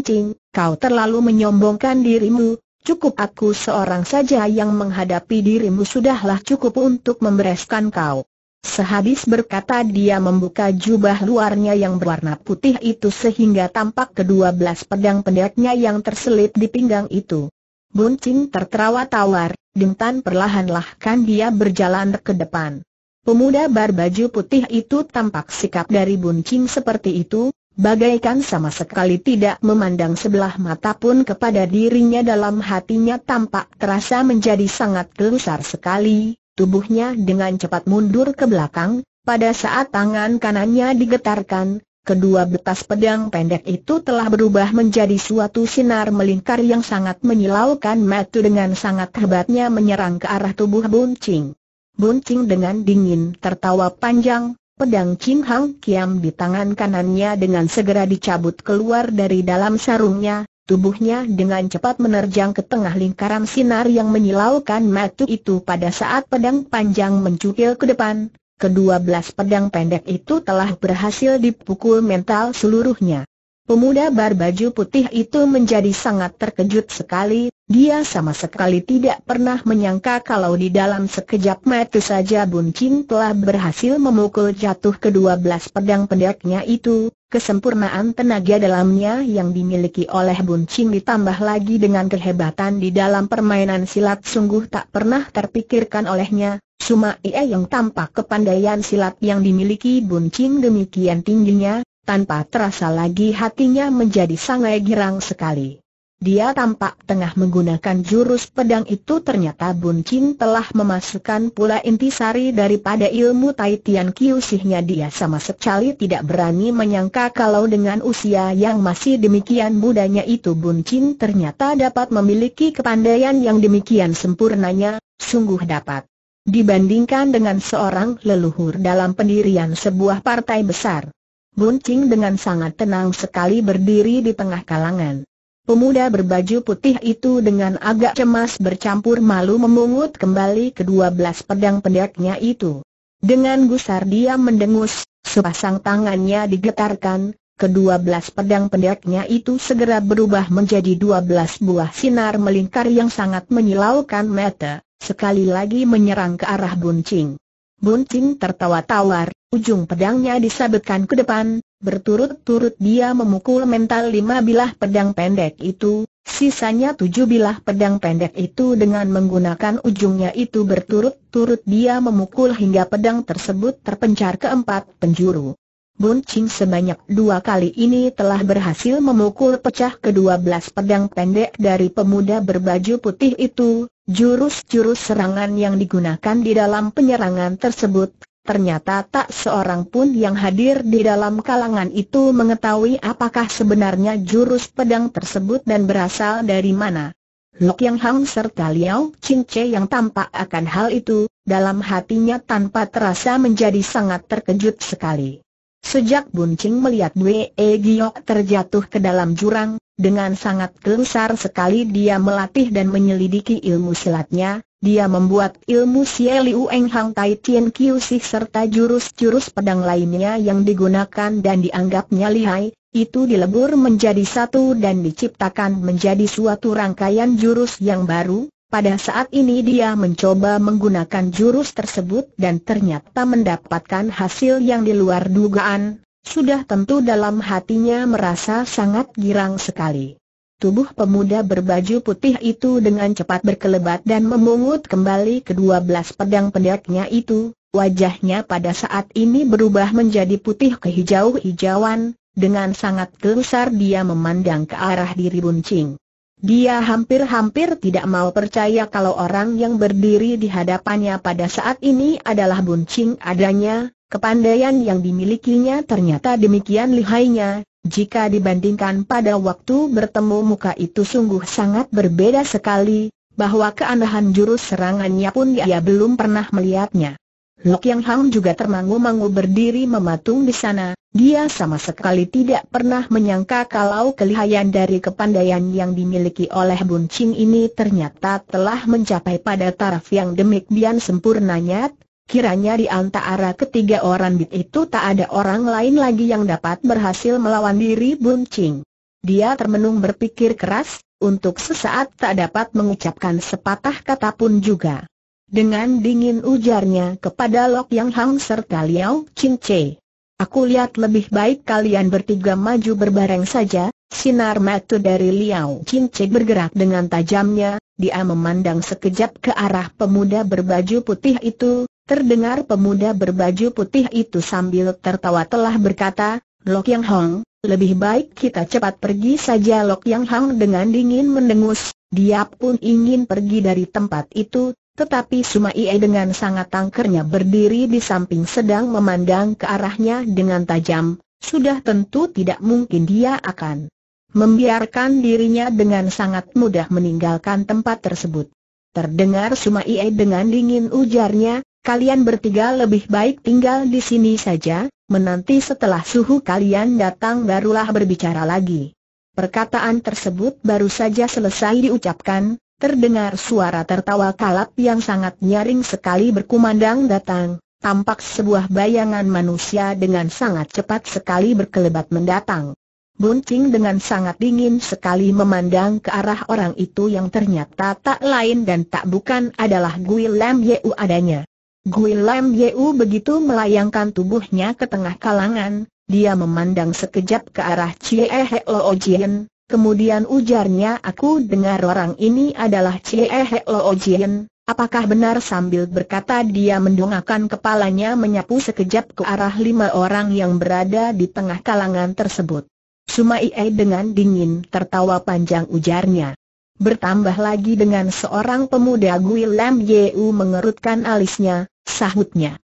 Ching, kau terlalu menyombongkan dirimu, cukup aku seorang saja yang menghadapi dirimu sudahlah cukup untuk membereskan kau. Sehabis berkata dia membuka jubah luarnya yang berwarna putih itu sehingga tampak kedua belas pedang pendeknya yang terselip di pinggang itu. Buncing tertawa tawar, Dintan perlahan lahan kan dia berjalan ke depan. Pemuda berbaju putih itu tampak sikap dari Buncing seperti itu, bagaikan sama sekali tidak memandang sebelah mata pun kepada dirinya dalam hatinya tampak terasa menjadi sangat gelusar sekali, tubuhnya dengan cepat mundur ke belakang, pada saat tangan kanannya digetarkan, kedua betas pedang pendek itu telah berubah menjadi suatu sinar melingkar yang sangat menyilaukan metu dengan sangat hebatnya menyerang ke arah tubuh Buncing. Buncing dengan dingin tertawa panjang, pedang Ching Hang Kiam di tangan kanannya dengan segera dicabut keluar dari dalam sarungnya, Tubuhnya dengan cepat menerjang ke tengah lingkaran sinar yang menyilaukan matu itu pada saat pedang panjang mencukil ke depan. Kedua belas pedang pendek itu telah berhasil dipukul mental seluruhnya. Pemuda barbaju putih itu menjadi sangat terkejut sekali, dia sama sekali tidak pernah menyangka kalau di dalam sekejap mata saja Bun Ching telah berhasil memukul jatuh kedua belas pedang pendeknya itu, Kesempurnaan tenaga dalamnya yang dimiliki oleh Bun Ching ditambah lagi dengan kehebatan di dalam permainan silat sungguh tak pernah terpikirkan olehnya. Suma Ie yang tampak kepandaian silat yang dimiliki Bun Ching demikian tingginya, tanpa terasa lagi hatinya menjadi sangat girang sekali. Dia tampak tengah menggunakan jurus pedang itu ternyata Bun Chin telah memasukkan pula intisari daripada ilmu Tai Tian Kiu sihnya dia sama sekali tidak berani menyangka kalau dengan usia yang masih demikian mudanya itu Bun Chin ternyata dapat memiliki kepandaian yang demikian sempurnanya, sungguh dapat. Dibandingkan dengan seorang leluhur dalam pendirian sebuah partai besar. Bun Chin dengan sangat tenang sekali berdiri di tengah kalangan. Pemuda berbaju putih itu dengan agak cemas bercampur malu memungut kembali kedua belas pedang pendeknya itu. Dengan gusar dia mendengus, sepasang tangannya digetarkan, kedua belas pedang pendeknya itu segera berubah menjadi dua belas buah sinar melingkar yang sangat menyilaukan mata, sekali lagi menyerang ke arah Buncing. Buncing tertawa tawar, ujung pedangnya disabetkan ke depan, Berturut-turut dia memukul mental lima bilah pedang pendek itu, sisanya tujuh bilah pedang pendek itu dengan menggunakan ujungnya itu berturut-turut dia memukul hingga pedang tersebut terpencar ke empat penjuru. Bun Ching sebanyak dua kali ini telah berhasil memukul pecah kedua belas pedang pendek dari pemuda berbaju putih itu, jurus-jurus serangan yang digunakan di dalam penyerangan tersebut Ternyata tak seorang pun yang hadir di dalam kalangan itu mengetahui apakah sebenarnya jurus pedang tersebut dan berasal dari mana. Lok Yang Hang serta Liao Ching Che yang tampak akan hal itu, dalam hatinya tanpa terasa menjadi sangat terkejut sekali. Sejak Bun Ching melihat Wei e Giok terjatuh ke dalam jurang, dengan sangat gelisah sekali dia melatih dan menyelidiki ilmu silatnya, dia membuat ilmu Sieliu Eng Hang Tai Tien Kiu sih serta jurus-jurus pedang lainnya yang digunakan dan dianggapnya lihai, itu dilebur menjadi satu dan diciptakan menjadi suatu rangkaian jurus yang baru, pada saat ini dia mencoba menggunakan jurus tersebut dan ternyata mendapatkan hasil yang di luar dugaan, sudah tentu dalam hatinya merasa sangat girang sekali. Tubuh pemuda berbaju putih itu dengan cepat berkelebat dan memungut kembali kedua belas pedang pendeknya itu, wajahnya pada saat ini berubah menjadi putih kehijau-hijauan, dengan sangat gelisah dia memandang ke arah diri buncing. Dia hampir-hampir tidak mau percaya kalau orang yang berdiri di hadapannya pada saat ini adalah buncing adanya, kepandaian yang dimilikinya ternyata demikian lihainya, jika dibandingkan pada waktu bertemu muka itu sungguh sangat berbeda sekali, bahwa keanehan jurus serangannya pun ia belum pernah melihatnya. Lok Yang Hang juga termangu-mangu berdiri mematung di sana, dia sama sekali tidak pernah menyangka kalau kelihayan dari kepandaian yang dimiliki oleh Bun Ching ini ternyata telah mencapai pada taraf yang demikian sempurnanya, Kiranya di antara ketiga orang bit itu tak ada orang lain lagi yang dapat berhasil melawan diri Bun Ching. Dia termenung berpikir keras, untuk sesaat tak dapat mengucapkan sepatah kata pun juga. Dengan dingin ujarnya kepada Lok Yang Hang serta Liao Ching Che. Aku lihat lebih baik kalian bertiga maju berbareng saja, sinar mata dari Liao Ching Che bergerak dengan tajamnya, dia memandang sekejap ke arah pemuda berbaju putih itu, Terdengar pemuda berbaju putih itu sambil tertawa telah berkata, Lok Yang Hong, lebih baik kita cepat pergi saja Lok Yang Hong dengan dingin mendengus, dia pun ingin pergi dari tempat itu, tetapi Suma Sumai dengan sangat tangkernya berdiri di samping sedang memandang ke arahnya dengan tajam, sudah tentu tidak mungkin dia akan membiarkan dirinya dengan sangat mudah meninggalkan tempat tersebut. Terdengar Suma Sumai dengan dingin ujarnya, kalian bertiga lebih baik tinggal di sini saja, menanti setelah suhu kalian datang barulah berbicara lagi. Perkataan tersebut baru saja selesai diucapkan, terdengar suara tertawa kalap yang sangat nyaring sekali berkumandang datang, tampak sebuah bayangan manusia dengan sangat cepat sekali berkelebat mendatang. Bunting dengan sangat dingin sekali memandang ke arah orang itu yang ternyata tak lain dan tak bukan adalah Gui Lam Yeu adanya. Gui Lam Yeu begitu melayangkan tubuhnya ke tengah kalangan, dia memandang sekejap ke arah Chie Lo Jien, kemudian ujarnya aku dengar orang ini adalah Chie Lo Jien, Apakah benar sambil berkata dia mendongakkan kepalanya menyapu sekejap ke arah lima orang yang berada di tengah kalangan tersebut. Sumai E dengan dingin tertawa panjang ujarnya. Bertambah lagi dengan seorang pemuda Gui Lam Yeu mengerutkan alisnya, Sahutnya.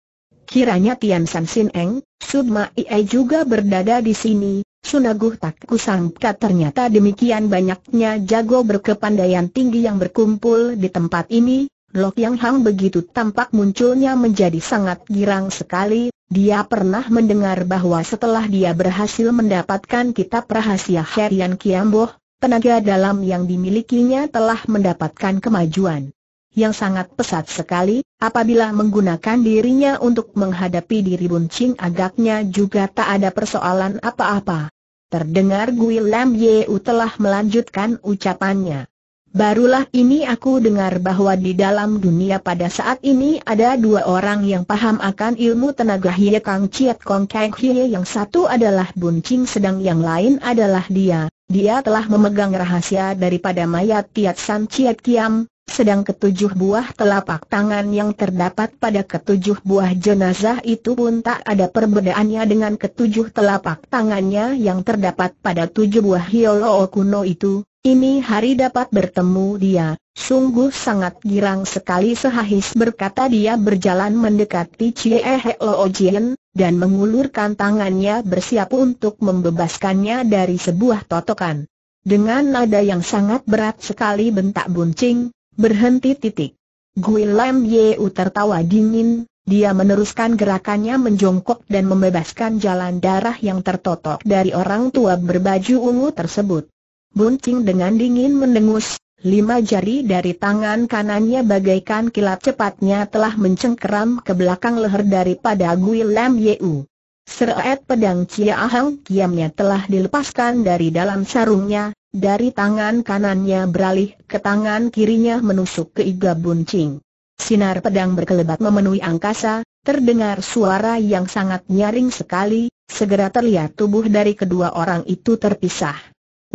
Kiranya Tian San Sin Eng, Sun Ma Ie juga berdada di sini, Sunaguh tak kusangka ternyata demikian banyaknya jago berkepandaian tinggi yang berkumpul di tempat ini, Lok Yang Hang begitu tampak munculnya menjadi sangat girang sekali, dia pernah mendengar bahwa setelah dia berhasil mendapatkan kitab rahasia Herian Kiamboh, tenaga dalam yang dimilikinya telah mendapatkan kemajuan yang sangat pesat sekali, apabila menggunakan dirinya untuk menghadapi diri buncing agaknya juga tak ada persoalan apa-apa. Terdengar Gui Lam Yeu telah melanjutkan ucapannya. Barulah ini aku dengar bahwa di dalam dunia pada saat ini ada dua orang yang paham akan ilmu tenaga Hie Kang Chiat Kong Kang Hie yang satu adalah Buncing sedang yang lain adalah dia. Dia telah memegang rahasia daripada mayat Tiat San Chiat Kiam, sedang ketujuh buah telapak tangan yang terdapat pada ketujuh buah jenazah itu pun tak ada perbedaannya dengan ketujuh telapak tangannya yang terdapat pada tujuh buah Hiolo okuno itu. Ini hari dapat bertemu dia, sungguh sangat girang sekali sehahis berkata dia berjalan mendekati Chie Heo Jien, dan mengulurkan tangannya bersiap untuk membebaskannya dari sebuah totokan. Dengan nada yang sangat berat sekali bentak buncing, Berhenti titik. Gui Lam Yeu tertawa dingin, dia meneruskan gerakannya menjongkok dan membebaskan jalan darah yang tertotok dari orang tua berbaju ungu tersebut. Bunting dengan dingin mendengus, lima jari dari tangan kanannya bagaikan kilat cepatnya telah mencengkeram ke belakang leher daripada Gui Lam Yeu. Seret pedang Cia Ahang kiamnya telah dilepaskan dari dalam sarungnya, dari tangan kanannya beralih ke tangan kirinya menusuk ke iga buncing. Sinar pedang berkelebat memenuhi angkasa, terdengar suara yang sangat nyaring sekali, segera terlihat tubuh dari kedua orang itu terpisah.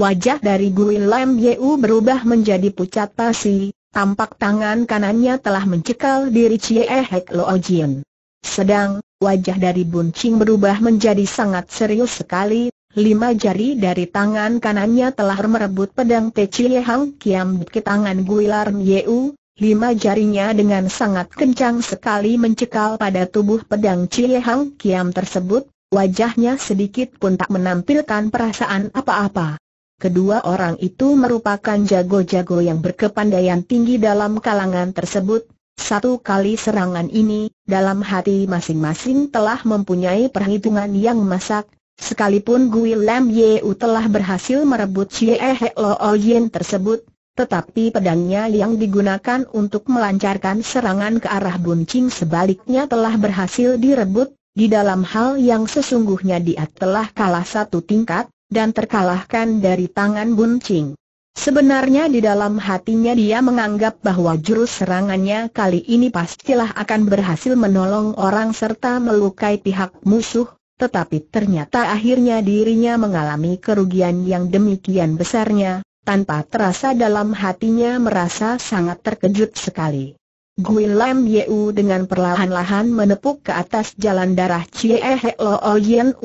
Wajah dari Gui Lam Yeu berubah menjadi pucat pasi, tampak tangan kanannya telah mencekal diri Chie Hek Lo Jin. Sedang, wajah dari Buncing berubah menjadi sangat serius sekali, Lima jari dari tangan kanannya telah merebut pedang Pecie Hang Kiam ke tangan Guilar Yeu, lima jarinya dengan sangat kencang sekali mencekal pada tubuh pedang Cie Hang Kiam tersebut, wajahnya sedikit pun tak menampilkan perasaan apa-apa. Kedua orang itu merupakan jago-jago yang berkepandaian tinggi dalam kalangan tersebut, satu kali serangan ini, dalam hati masing-masing telah mempunyai perhitungan yang masak, Sekalipun Gui Lam U telah berhasil merebut Chie He Lo oh Yin tersebut, tetapi pedangnya yang digunakan untuk melancarkan serangan ke arah Buncing sebaliknya telah berhasil direbut, di dalam hal yang sesungguhnya dia telah kalah satu tingkat, dan terkalahkan dari tangan Buncing. Sebenarnya di dalam hatinya dia menganggap bahwa jurus serangannya kali ini pastilah akan berhasil menolong orang serta melukai pihak musuh, tetapi ternyata akhirnya dirinya mengalami kerugian yang demikian besarnya, tanpa terasa dalam hatinya merasa sangat terkejut sekali. Gui Lam Yeu dengan perlahan-lahan menepuk ke atas jalan darah Chie Hek Lo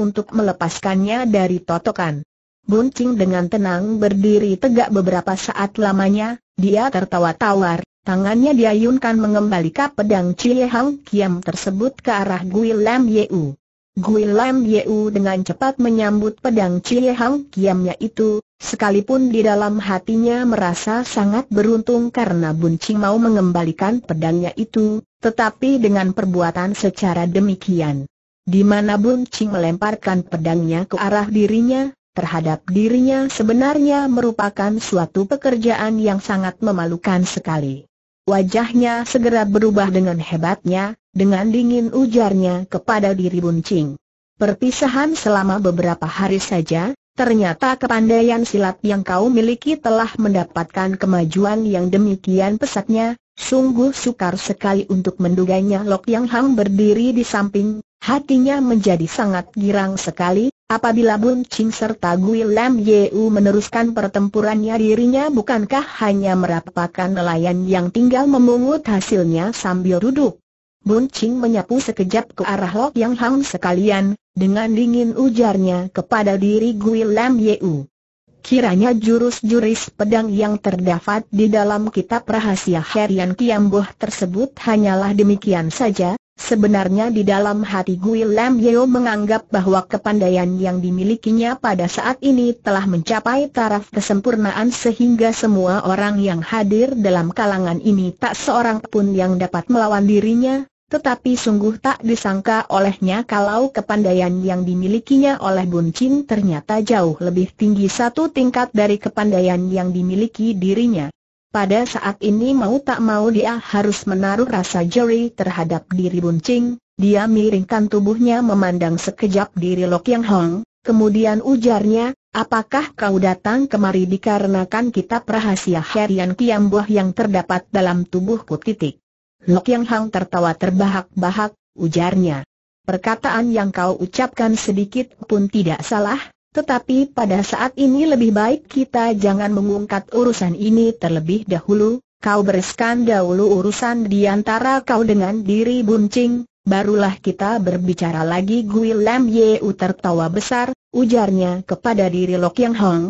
untuk melepaskannya dari totokan. Buncing dengan tenang berdiri tegak beberapa saat lamanya, dia tertawa tawar, tangannya diayunkan mengembalikan pedang Chie Hang Kiam tersebut ke arah Gui Lam Yeu. Gui Lam Yeu dengan cepat menyambut pedang Cie Hang Kiamnya itu, sekalipun di dalam hatinya merasa sangat beruntung karena Bun Ching mau mengembalikan pedangnya itu, tetapi dengan perbuatan secara demikian. Di mana Bun Ching melemparkan pedangnya ke arah dirinya, terhadap dirinya sebenarnya merupakan suatu pekerjaan yang sangat memalukan sekali. Wajahnya segera berubah dengan hebatnya, dengan dingin ujarnya kepada diri Buncing. Perpisahan selama beberapa hari saja, ternyata kepandaian silat yang kau miliki telah mendapatkan kemajuan yang demikian pesatnya, sungguh sukar sekali untuk menduganya Lok Yang Hang berdiri di samping, hatinya menjadi sangat girang sekali, Apabila Bun Ching serta Gui Lam Yeu meneruskan pertempurannya dirinya bukankah hanya merapatkan nelayan yang tinggal memungut hasilnya sambil duduk. Bun Ching menyapu sekejap ke arah Lok Yang Hang sekalian, dengan dingin ujarnya kepada diri Gui Lam Yeu. Kiranya jurus jurus pedang yang terdapat di dalam kitab rahasia Herian Kiamboh tersebut hanyalah demikian saja, Sebenarnya di dalam hati Gui Lam Yeo menganggap bahwa kepandaian yang dimilikinya pada saat ini telah mencapai taraf kesempurnaan sehingga semua orang yang hadir dalam kalangan ini tak seorang pun yang dapat melawan dirinya, tetapi sungguh tak disangka olehnya kalau kepandaian yang dimilikinya oleh Bun Chin ternyata jauh lebih tinggi satu tingkat dari kepandaian yang dimiliki dirinya. Pada saat ini mau tak mau dia harus menaruh rasa jeri terhadap diri buncing, dia miringkan tubuhnya memandang sekejap diri Lok Yang Hong, kemudian ujarnya, apakah kau datang kemari dikarenakan kitab rahasia Herian Kiam Buah yang terdapat dalam tubuhku titik. Lok Yang Hong tertawa terbahak-bahak, ujarnya. Perkataan yang kau ucapkan sedikit pun tidak salah, tetapi pada saat ini lebih baik kita jangan mengungkap urusan ini terlebih dahulu, kau bereskan dahulu urusan di antara kau dengan diri buncing, barulah kita berbicara lagi Gui Lam Yeu tertawa besar, ujarnya kepada diri Lok Yang Hong.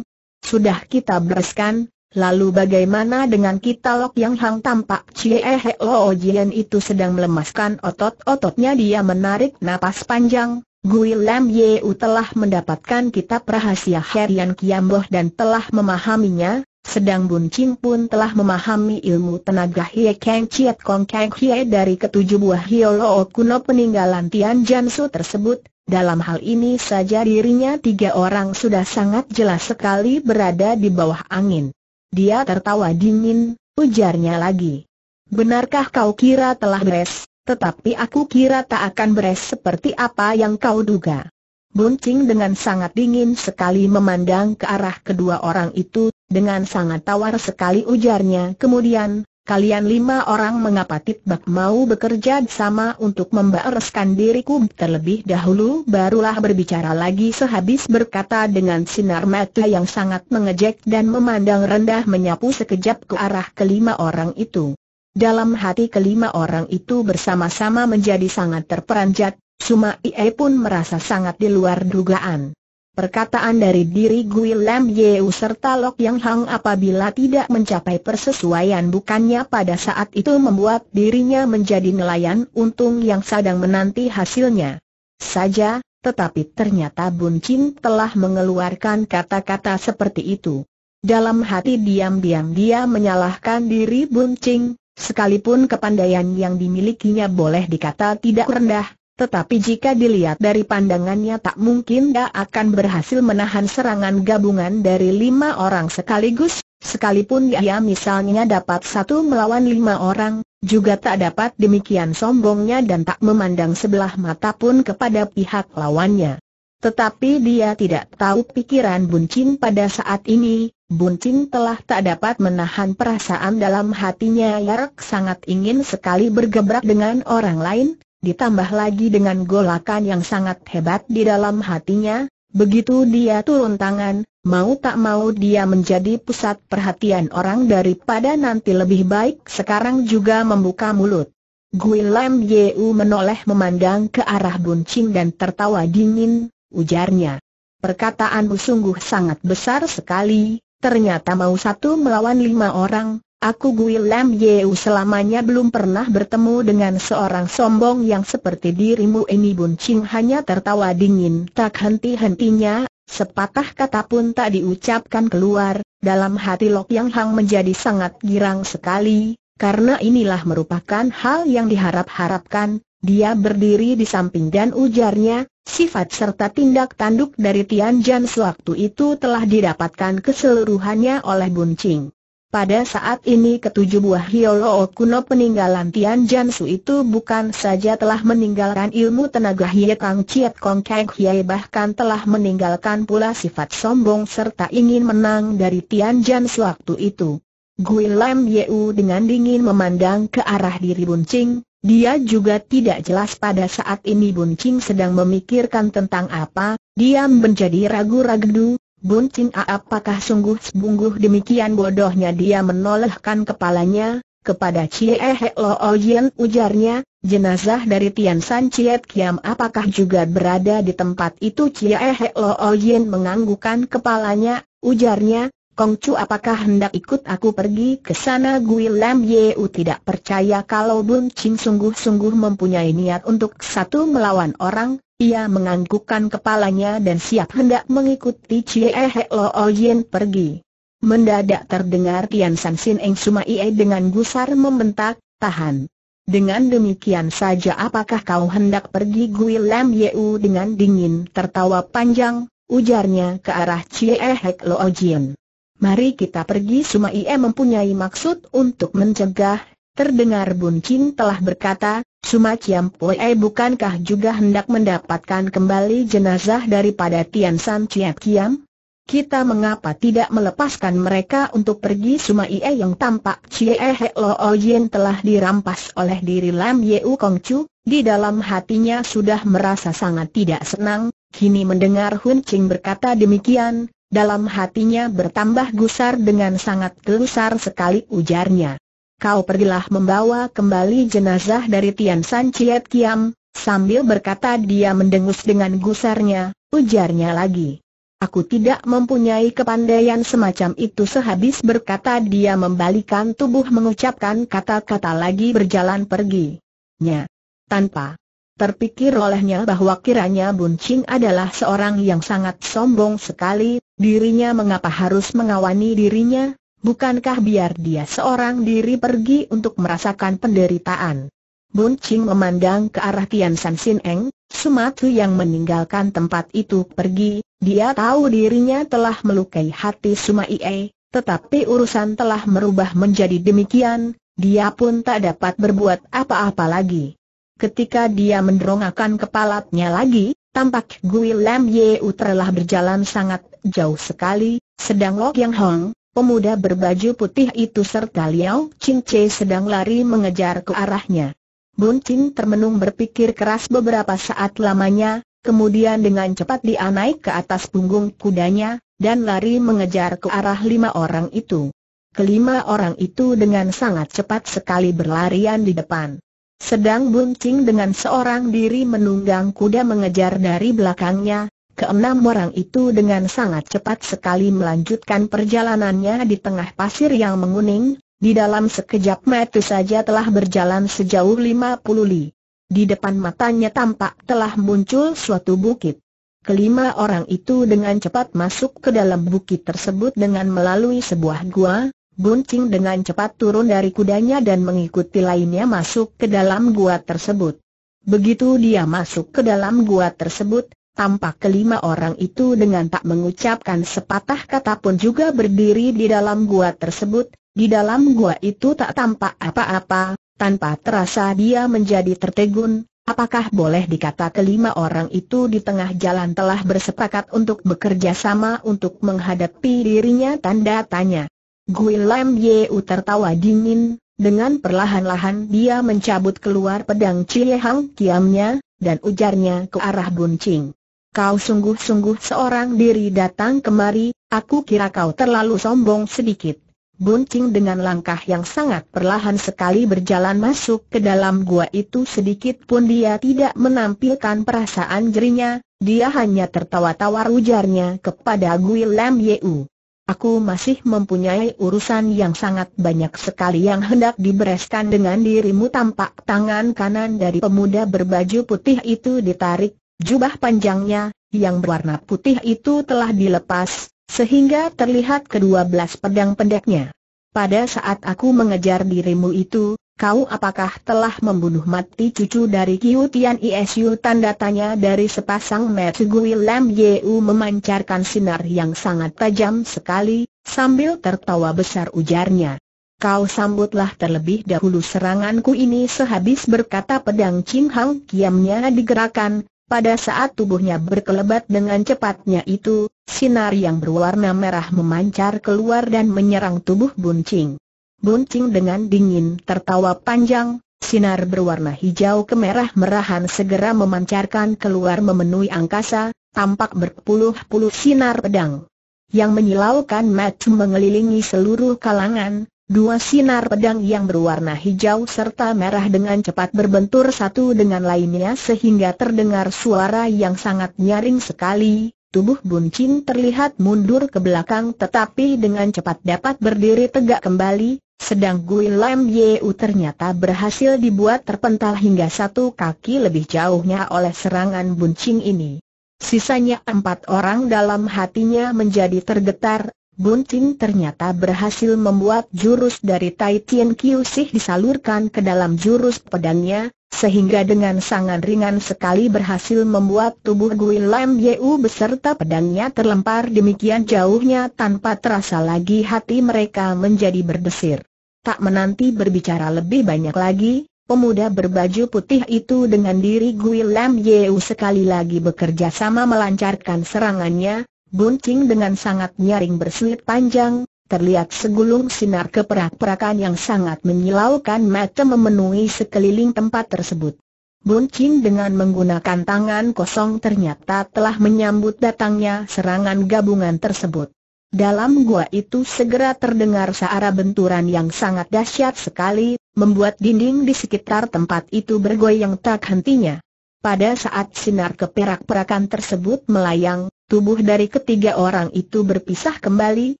Sudah kita bereskan, lalu bagaimana dengan kita Lok Yang Hong tampak Cie He Lo Jian itu sedang melemaskan otot-ototnya dia menarik napas panjang, Gui Lam Yeu telah mendapatkan kitab rahasia Herian Kiamboh dan telah memahaminya, sedang Bun Ching pun telah memahami ilmu tenaga Hie Kang Chiat Kong Kang Hie dari ketujuh buah Hioloo kuno peninggalan Tian Jansu tersebut, dalam hal ini saja dirinya tiga orang sudah sangat jelas sekali berada di bawah angin. Dia tertawa dingin, ujarnya lagi. Benarkah kau kira telah beres? Tetapi aku kira tak akan beres seperti apa yang kau duga. Buncing dengan sangat dingin sekali memandang ke arah kedua orang itu, dengan sangat tawar sekali ujarnya kemudian, Kalian lima orang mengapa titbak mau bekerja sama untuk membaereskan diriku terlebih dahulu barulah berbicara lagi sehabis berkata dengan sinar mata yang sangat mengejek dan memandang rendah menyapu sekejap ke arah kelima orang itu. Dalam hati kelima orang itu bersama-sama menjadi sangat terperanjat, Suma Ie pun merasa sangat di luar dugaan. Perkataan dari diri Gui Lam Yeu serta Lok Yang Hang apabila tidak mencapai persesuaian bukannya pada saat itu membuat dirinya menjadi nelayan untung yang sedang menanti hasilnya. Saja, tetapi ternyata Bun Chin telah mengeluarkan kata-kata seperti itu. Dalam hati diam-diam dia menyalahkan diri Bun Ching, Sekalipun kepandaian yang dimilikinya boleh dikata tidak rendah, tetapi jika dilihat dari pandangannya tak mungkin dia akan berhasil menahan serangan gabungan dari lima orang sekaligus, sekalipun dia misalnya dapat satu melawan lima orang, juga tak dapat demikian sombongnya dan tak memandang sebelah mata pun kepada pihak lawannya. Tetapi dia tidak tahu pikiran buncin pada saat ini, Bunting telah tak dapat menahan perasaan dalam hatinya Yarek sangat ingin sekali bergebrak dengan orang lain, ditambah lagi dengan golakan yang sangat hebat di dalam hatinya, begitu dia turun tangan, mau tak mau dia menjadi pusat perhatian orang daripada nanti lebih baik sekarang juga membuka mulut. Guillem Yeu menoleh memandang ke arah Bunting dan tertawa dingin, ujarnya. Perkataanmu sungguh sangat besar sekali, ternyata mau satu melawan lima orang, aku Gui Lam Yeu selamanya belum pernah bertemu dengan seorang sombong yang seperti dirimu ini Bun Ching hanya tertawa dingin tak henti-hentinya, sepatah kata pun tak diucapkan keluar, dalam hati Lok Yang Hang menjadi sangat girang sekali, karena inilah merupakan hal yang diharap-harapkan, dia berdiri di samping dan ujarnya, Sifat serta tindak tanduk dari Tian Jan sewaktu itu telah didapatkan keseluruhannya oleh Buncing. Pada saat ini ketujuh buah Hioloo kuno peninggalan Tian Jan Su itu bukan saja telah meninggalkan ilmu tenaga Hie Kang Chiat Kong Hie bahkan telah meninggalkan pula sifat sombong serta ingin menang dari Jan Su waktu itu. Gui Lam Yeu dengan dingin memandang ke arah diri Buncing, dia juga tidak jelas pada saat ini Bun Ching sedang memikirkan tentang apa, dia menjadi ragu-ragu, Bun Ching apakah sungguh-sungguh demikian bodohnya dia menolehkan kepalanya, kepada Chie He Lo Oyen ujarnya, jenazah dari Tian San Chiet Kiam apakah juga berada di tempat itu Chie He Lo Oyen menganggukan kepalanya, ujarnya, Kongcu apakah hendak ikut aku pergi ke sana Gui Lam U tidak percaya kalau Bun Ching sungguh-sungguh mempunyai niat untuk satu melawan orang, ia menganggukkan kepalanya dan siap hendak mengikuti Cie He Lo oh Yen pergi. Mendadak terdengar Tian San Sin Eng Sumai dengan gusar membentak, tahan. Dengan demikian saja apakah kau hendak pergi Gui Lam U dengan dingin tertawa panjang, ujarnya ke arah Cie Hek Lo Jin. Oh Mari kita pergi Suma Ie mempunyai maksud untuk mencegah, terdengar Bun telah berkata, Suma Ciam Pue bukankah juga hendak mendapatkan kembali jenazah daripada Tian San Chiap Kiam? Kita mengapa tidak melepaskan mereka untuk pergi Suma Ie yang tampak Chie He Lo Oyen telah dirampas oleh diri Lam U Kong Chu, di dalam hatinya sudah merasa sangat tidak senang, kini mendengar Hun Ching berkata demikian, dalam hatinya bertambah gusar dengan sangat gelusar sekali ujarnya. Kau pergilah membawa kembali jenazah dari Tian San Chiat Kiam, sambil berkata dia mendengus dengan gusarnya, ujarnya lagi. Aku tidak mempunyai kepandaian semacam itu sehabis berkata dia membalikan tubuh mengucapkan kata-kata lagi berjalan pergi. Nya. Tanpa Terpikir olehnya bahwa kiranya Bun Ching adalah seorang yang sangat sombong sekali, dirinya mengapa harus mengawani dirinya, bukankah biar dia seorang diri pergi untuk merasakan penderitaan. Bun Ching memandang ke arah Tian San Sin Eng, Sumatu yang meninggalkan tempat itu pergi, dia tahu dirinya telah melukai hati Ie, tetapi urusan telah merubah menjadi demikian, dia pun tak dapat berbuat apa-apa lagi. Ketika dia mendrongakan kepalanya lagi, tampak Gui Lam Yeu telah berjalan sangat jauh sekali, sedang Lok Yang Hong, pemuda berbaju putih itu serta Liao Ching Che sedang lari mengejar ke arahnya. Bun Chin termenung berpikir keras beberapa saat lamanya, kemudian dengan cepat dia naik ke atas punggung kudanya, dan lari mengejar ke arah lima orang itu. Kelima orang itu dengan sangat cepat sekali berlarian di depan. Sedang Bun Ching dengan seorang diri menunggang kuda mengejar dari belakangnya, Keenam orang itu dengan sangat cepat sekali melanjutkan perjalanannya di tengah pasir yang menguning, di dalam sekejap mata saja telah berjalan sejauh 50 li. Di depan matanya tampak telah muncul suatu bukit. Kelima orang itu dengan cepat masuk ke dalam bukit tersebut dengan melalui sebuah gua, Buncing dengan cepat turun dari kudanya dan mengikuti lainnya masuk ke dalam gua tersebut. Begitu dia masuk ke dalam gua tersebut, Tampak kelima orang itu dengan tak mengucapkan sepatah kata pun juga berdiri di dalam gua tersebut, di dalam gua itu tak tampak apa-apa, tanpa terasa dia menjadi tertegun, apakah boleh dikata kelima orang itu di tengah jalan telah bersepakat untuk bekerja sama untuk menghadapi dirinya tanda tanya. Gui Lam Yeu tertawa dingin, dengan perlahan-lahan dia mencabut keluar pedang Cie Hang Kiamnya, dan ujarnya ke arah Buncing. Kau sungguh-sungguh seorang diri datang kemari, aku kira kau terlalu sombong sedikit. Buncing dengan langkah yang sangat perlahan sekali berjalan masuk ke dalam gua itu sedikit pun dia tidak menampilkan perasaan jerinya, dia hanya tertawa tawar ujarnya kepada Gui Lam Yeu. Aku masih mempunyai urusan yang sangat banyak sekali yang hendak dibereskan dengan dirimu tampak tangan kanan dari pemuda berbaju putih itu ditarik Jubah panjangnya, yang berwarna putih itu telah dilepas, sehingga terlihat kedua belas pedang pendeknya. Pada saat aku mengejar dirimu itu, kau apakah telah membunuh mati cucu dari Kiu Tian Isu? Tanda tanya dari sepasang mata Gui Lam Yeu memancarkan sinar yang sangat tajam sekali, sambil tertawa besar ujarnya. Kau sambutlah terlebih dahulu seranganku ini sehabis berkata pedang Ching Hang kiamnya digerakkan, pada saat tubuhnya berkelebat dengan cepatnya itu, sinar yang berwarna merah memancar keluar dan menyerang tubuh Buncing. Buncing dengan dingin tertawa panjang, sinar berwarna hijau kemerah-merahan segera memancarkan keluar memenuhi angkasa, tampak berpuluh-puluh sinar pedang. Yang menyilaukan mata mengelilingi seluruh kalangan, Dua sinar pedang yang berwarna hijau serta merah dengan cepat berbentur satu dengan lainnya sehingga terdengar suara yang sangat nyaring sekali. Tubuh Buncin terlihat mundur ke belakang tetapi dengan cepat dapat berdiri tegak kembali, sedang Gui Lam Yeu ternyata berhasil dibuat terpental hingga satu kaki lebih jauhnya oleh serangan Chin ini. Sisanya empat orang dalam hatinya menjadi tergetar, Bunting ternyata berhasil membuat jurus dari Tai Tien Sih disalurkan ke dalam jurus pedangnya, sehingga dengan sangat ringan sekali berhasil membuat tubuh Gui Lam Yeu beserta pedangnya terlempar demikian jauhnya tanpa terasa lagi hati mereka menjadi berdesir. Tak menanti berbicara lebih banyak lagi, pemuda berbaju putih itu dengan diri Gui Lam Yeu sekali lagi bekerja sama melancarkan serangannya, Bunting dengan sangat nyaring berselit panjang, terlihat segulung sinar keperak-perakan yang sangat menyilaukan mata memenuhi sekeliling tempat tersebut. Bunting dengan menggunakan tangan kosong ternyata telah menyambut datangnya serangan gabungan tersebut. Dalam gua itu segera terdengar seara benturan yang sangat dahsyat sekali, membuat dinding di sekitar tempat itu bergoyang tak hentinya. Pada saat sinar keperak-perakan tersebut melayang, Tubuh dari ketiga orang itu berpisah kembali,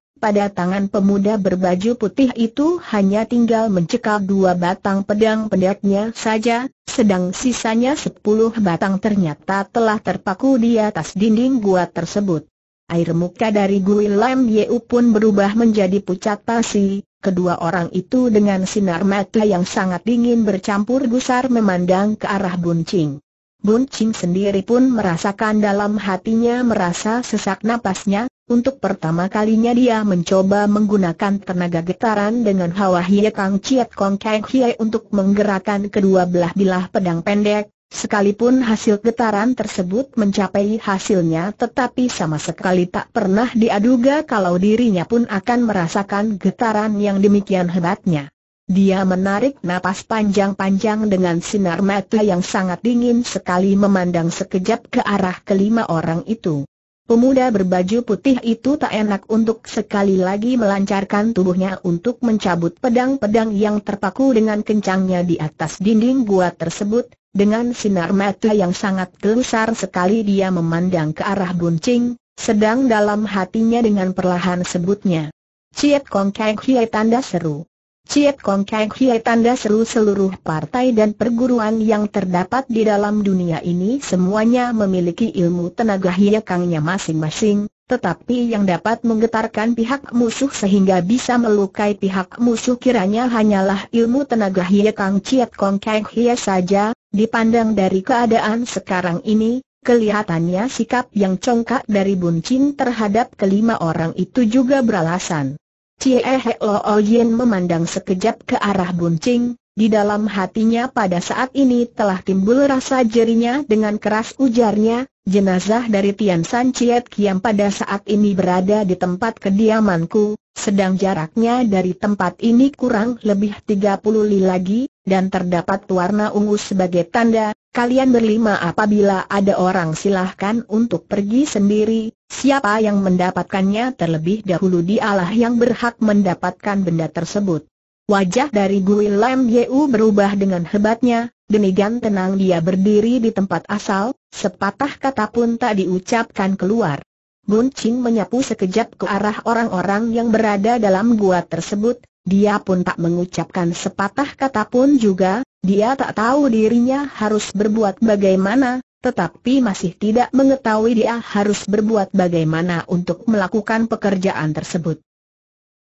pada tangan pemuda berbaju putih itu hanya tinggal mencekal dua batang pedang pendeknya saja, sedang sisanya sepuluh batang ternyata telah terpaku di atas dinding gua tersebut. Air muka dari Gui Lam Yeu pun berubah menjadi pucat pasi, kedua orang itu dengan sinar mata yang sangat dingin bercampur gusar memandang ke arah buncing. Bun Chin sendiri pun merasakan dalam hatinya merasa sesak napasnya, untuk pertama kalinya dia mencoba menggunakan tenaga getaran dengan Hawa Hie Kang Chiat Kong Kang Hie untuk menggerakkan kedua belah bilah pedang pendek, sekalipun hasil getaran tersebut mencapai hasilnya tetapi sama sekali tak pernah diaduga kalau dirinya pun akan merasakan getaran yang demikian hebatnya. Dia menarik napas panjang-panjang dengan sinar mata yang sangat dingin sekali memandang sekejap ke arah kelima orang itu. Pemuda berbaju putih itu tak enak untuk sekali lagi melancarkan tubuhnya untuk mencabut pedang-pedang yang terpaku dengan kencangnya di atas dinding gua tersebut, dengan sinar mata yang sangat gelusar sekali dia memandang ke arah buncing, sedang dalam hatinya dengan perlahan sebutnya. Ciet Kong Kek Hie tanda seru. Ciet Kong Kang Hie tanda seru seluruh partai dan perguruan yang terdapat di dalam dunia ini semuanya memiliki ilmu tenaga kangnya masing-masing, tetapi yang dapat menggetarkan pihak musuh sehingga bisa melukai pihak musuh kiranya hanyalah ilmu tenaga hiekang Ciet Kong Kang Hie saja, dipandang dari keadaan sekarang ini, Kelihatannya sikap yang congkak dari Buncin terhadap kelima orang itu juga beralasan. Cie Heo Yen memandang sekejap ke arah buncing, di dalam hatinya pada saat ini telah timbul rasa jerinya dengan keras ujarnya, jenazah dari Tian San Chiet Kiam pada saat ini berada di tempat kediamanku, sedang jaraknya dari tempat ini kurang lebih 30 li lagi, dan terdapat warna ungu sebagai tanda, kalian berlima apabila ada orang silahkan untuk pergi sendiri, siapa yang mendapatkannya terlebih dahulu dialah yang berhak mendapatkan benda tersebut. Wajah dari Gui Lam Yeu berubah dengan hebatnya, demikian tenang dia berdiri di tempat asal, sepatah kata pun tak diucapkan keluar. Bun Ching menyapu sekejap ke arah orang-orang yang berada dalam gua tersebut, dia pun tak mengucapkan sepatah kata pun juga, dia tak tahu dirinya harus berbuat bagaimana, tetapi masih tidak mengetahui dia harus berbuat bagaimana untuk melakukan pekerjaan tersebut.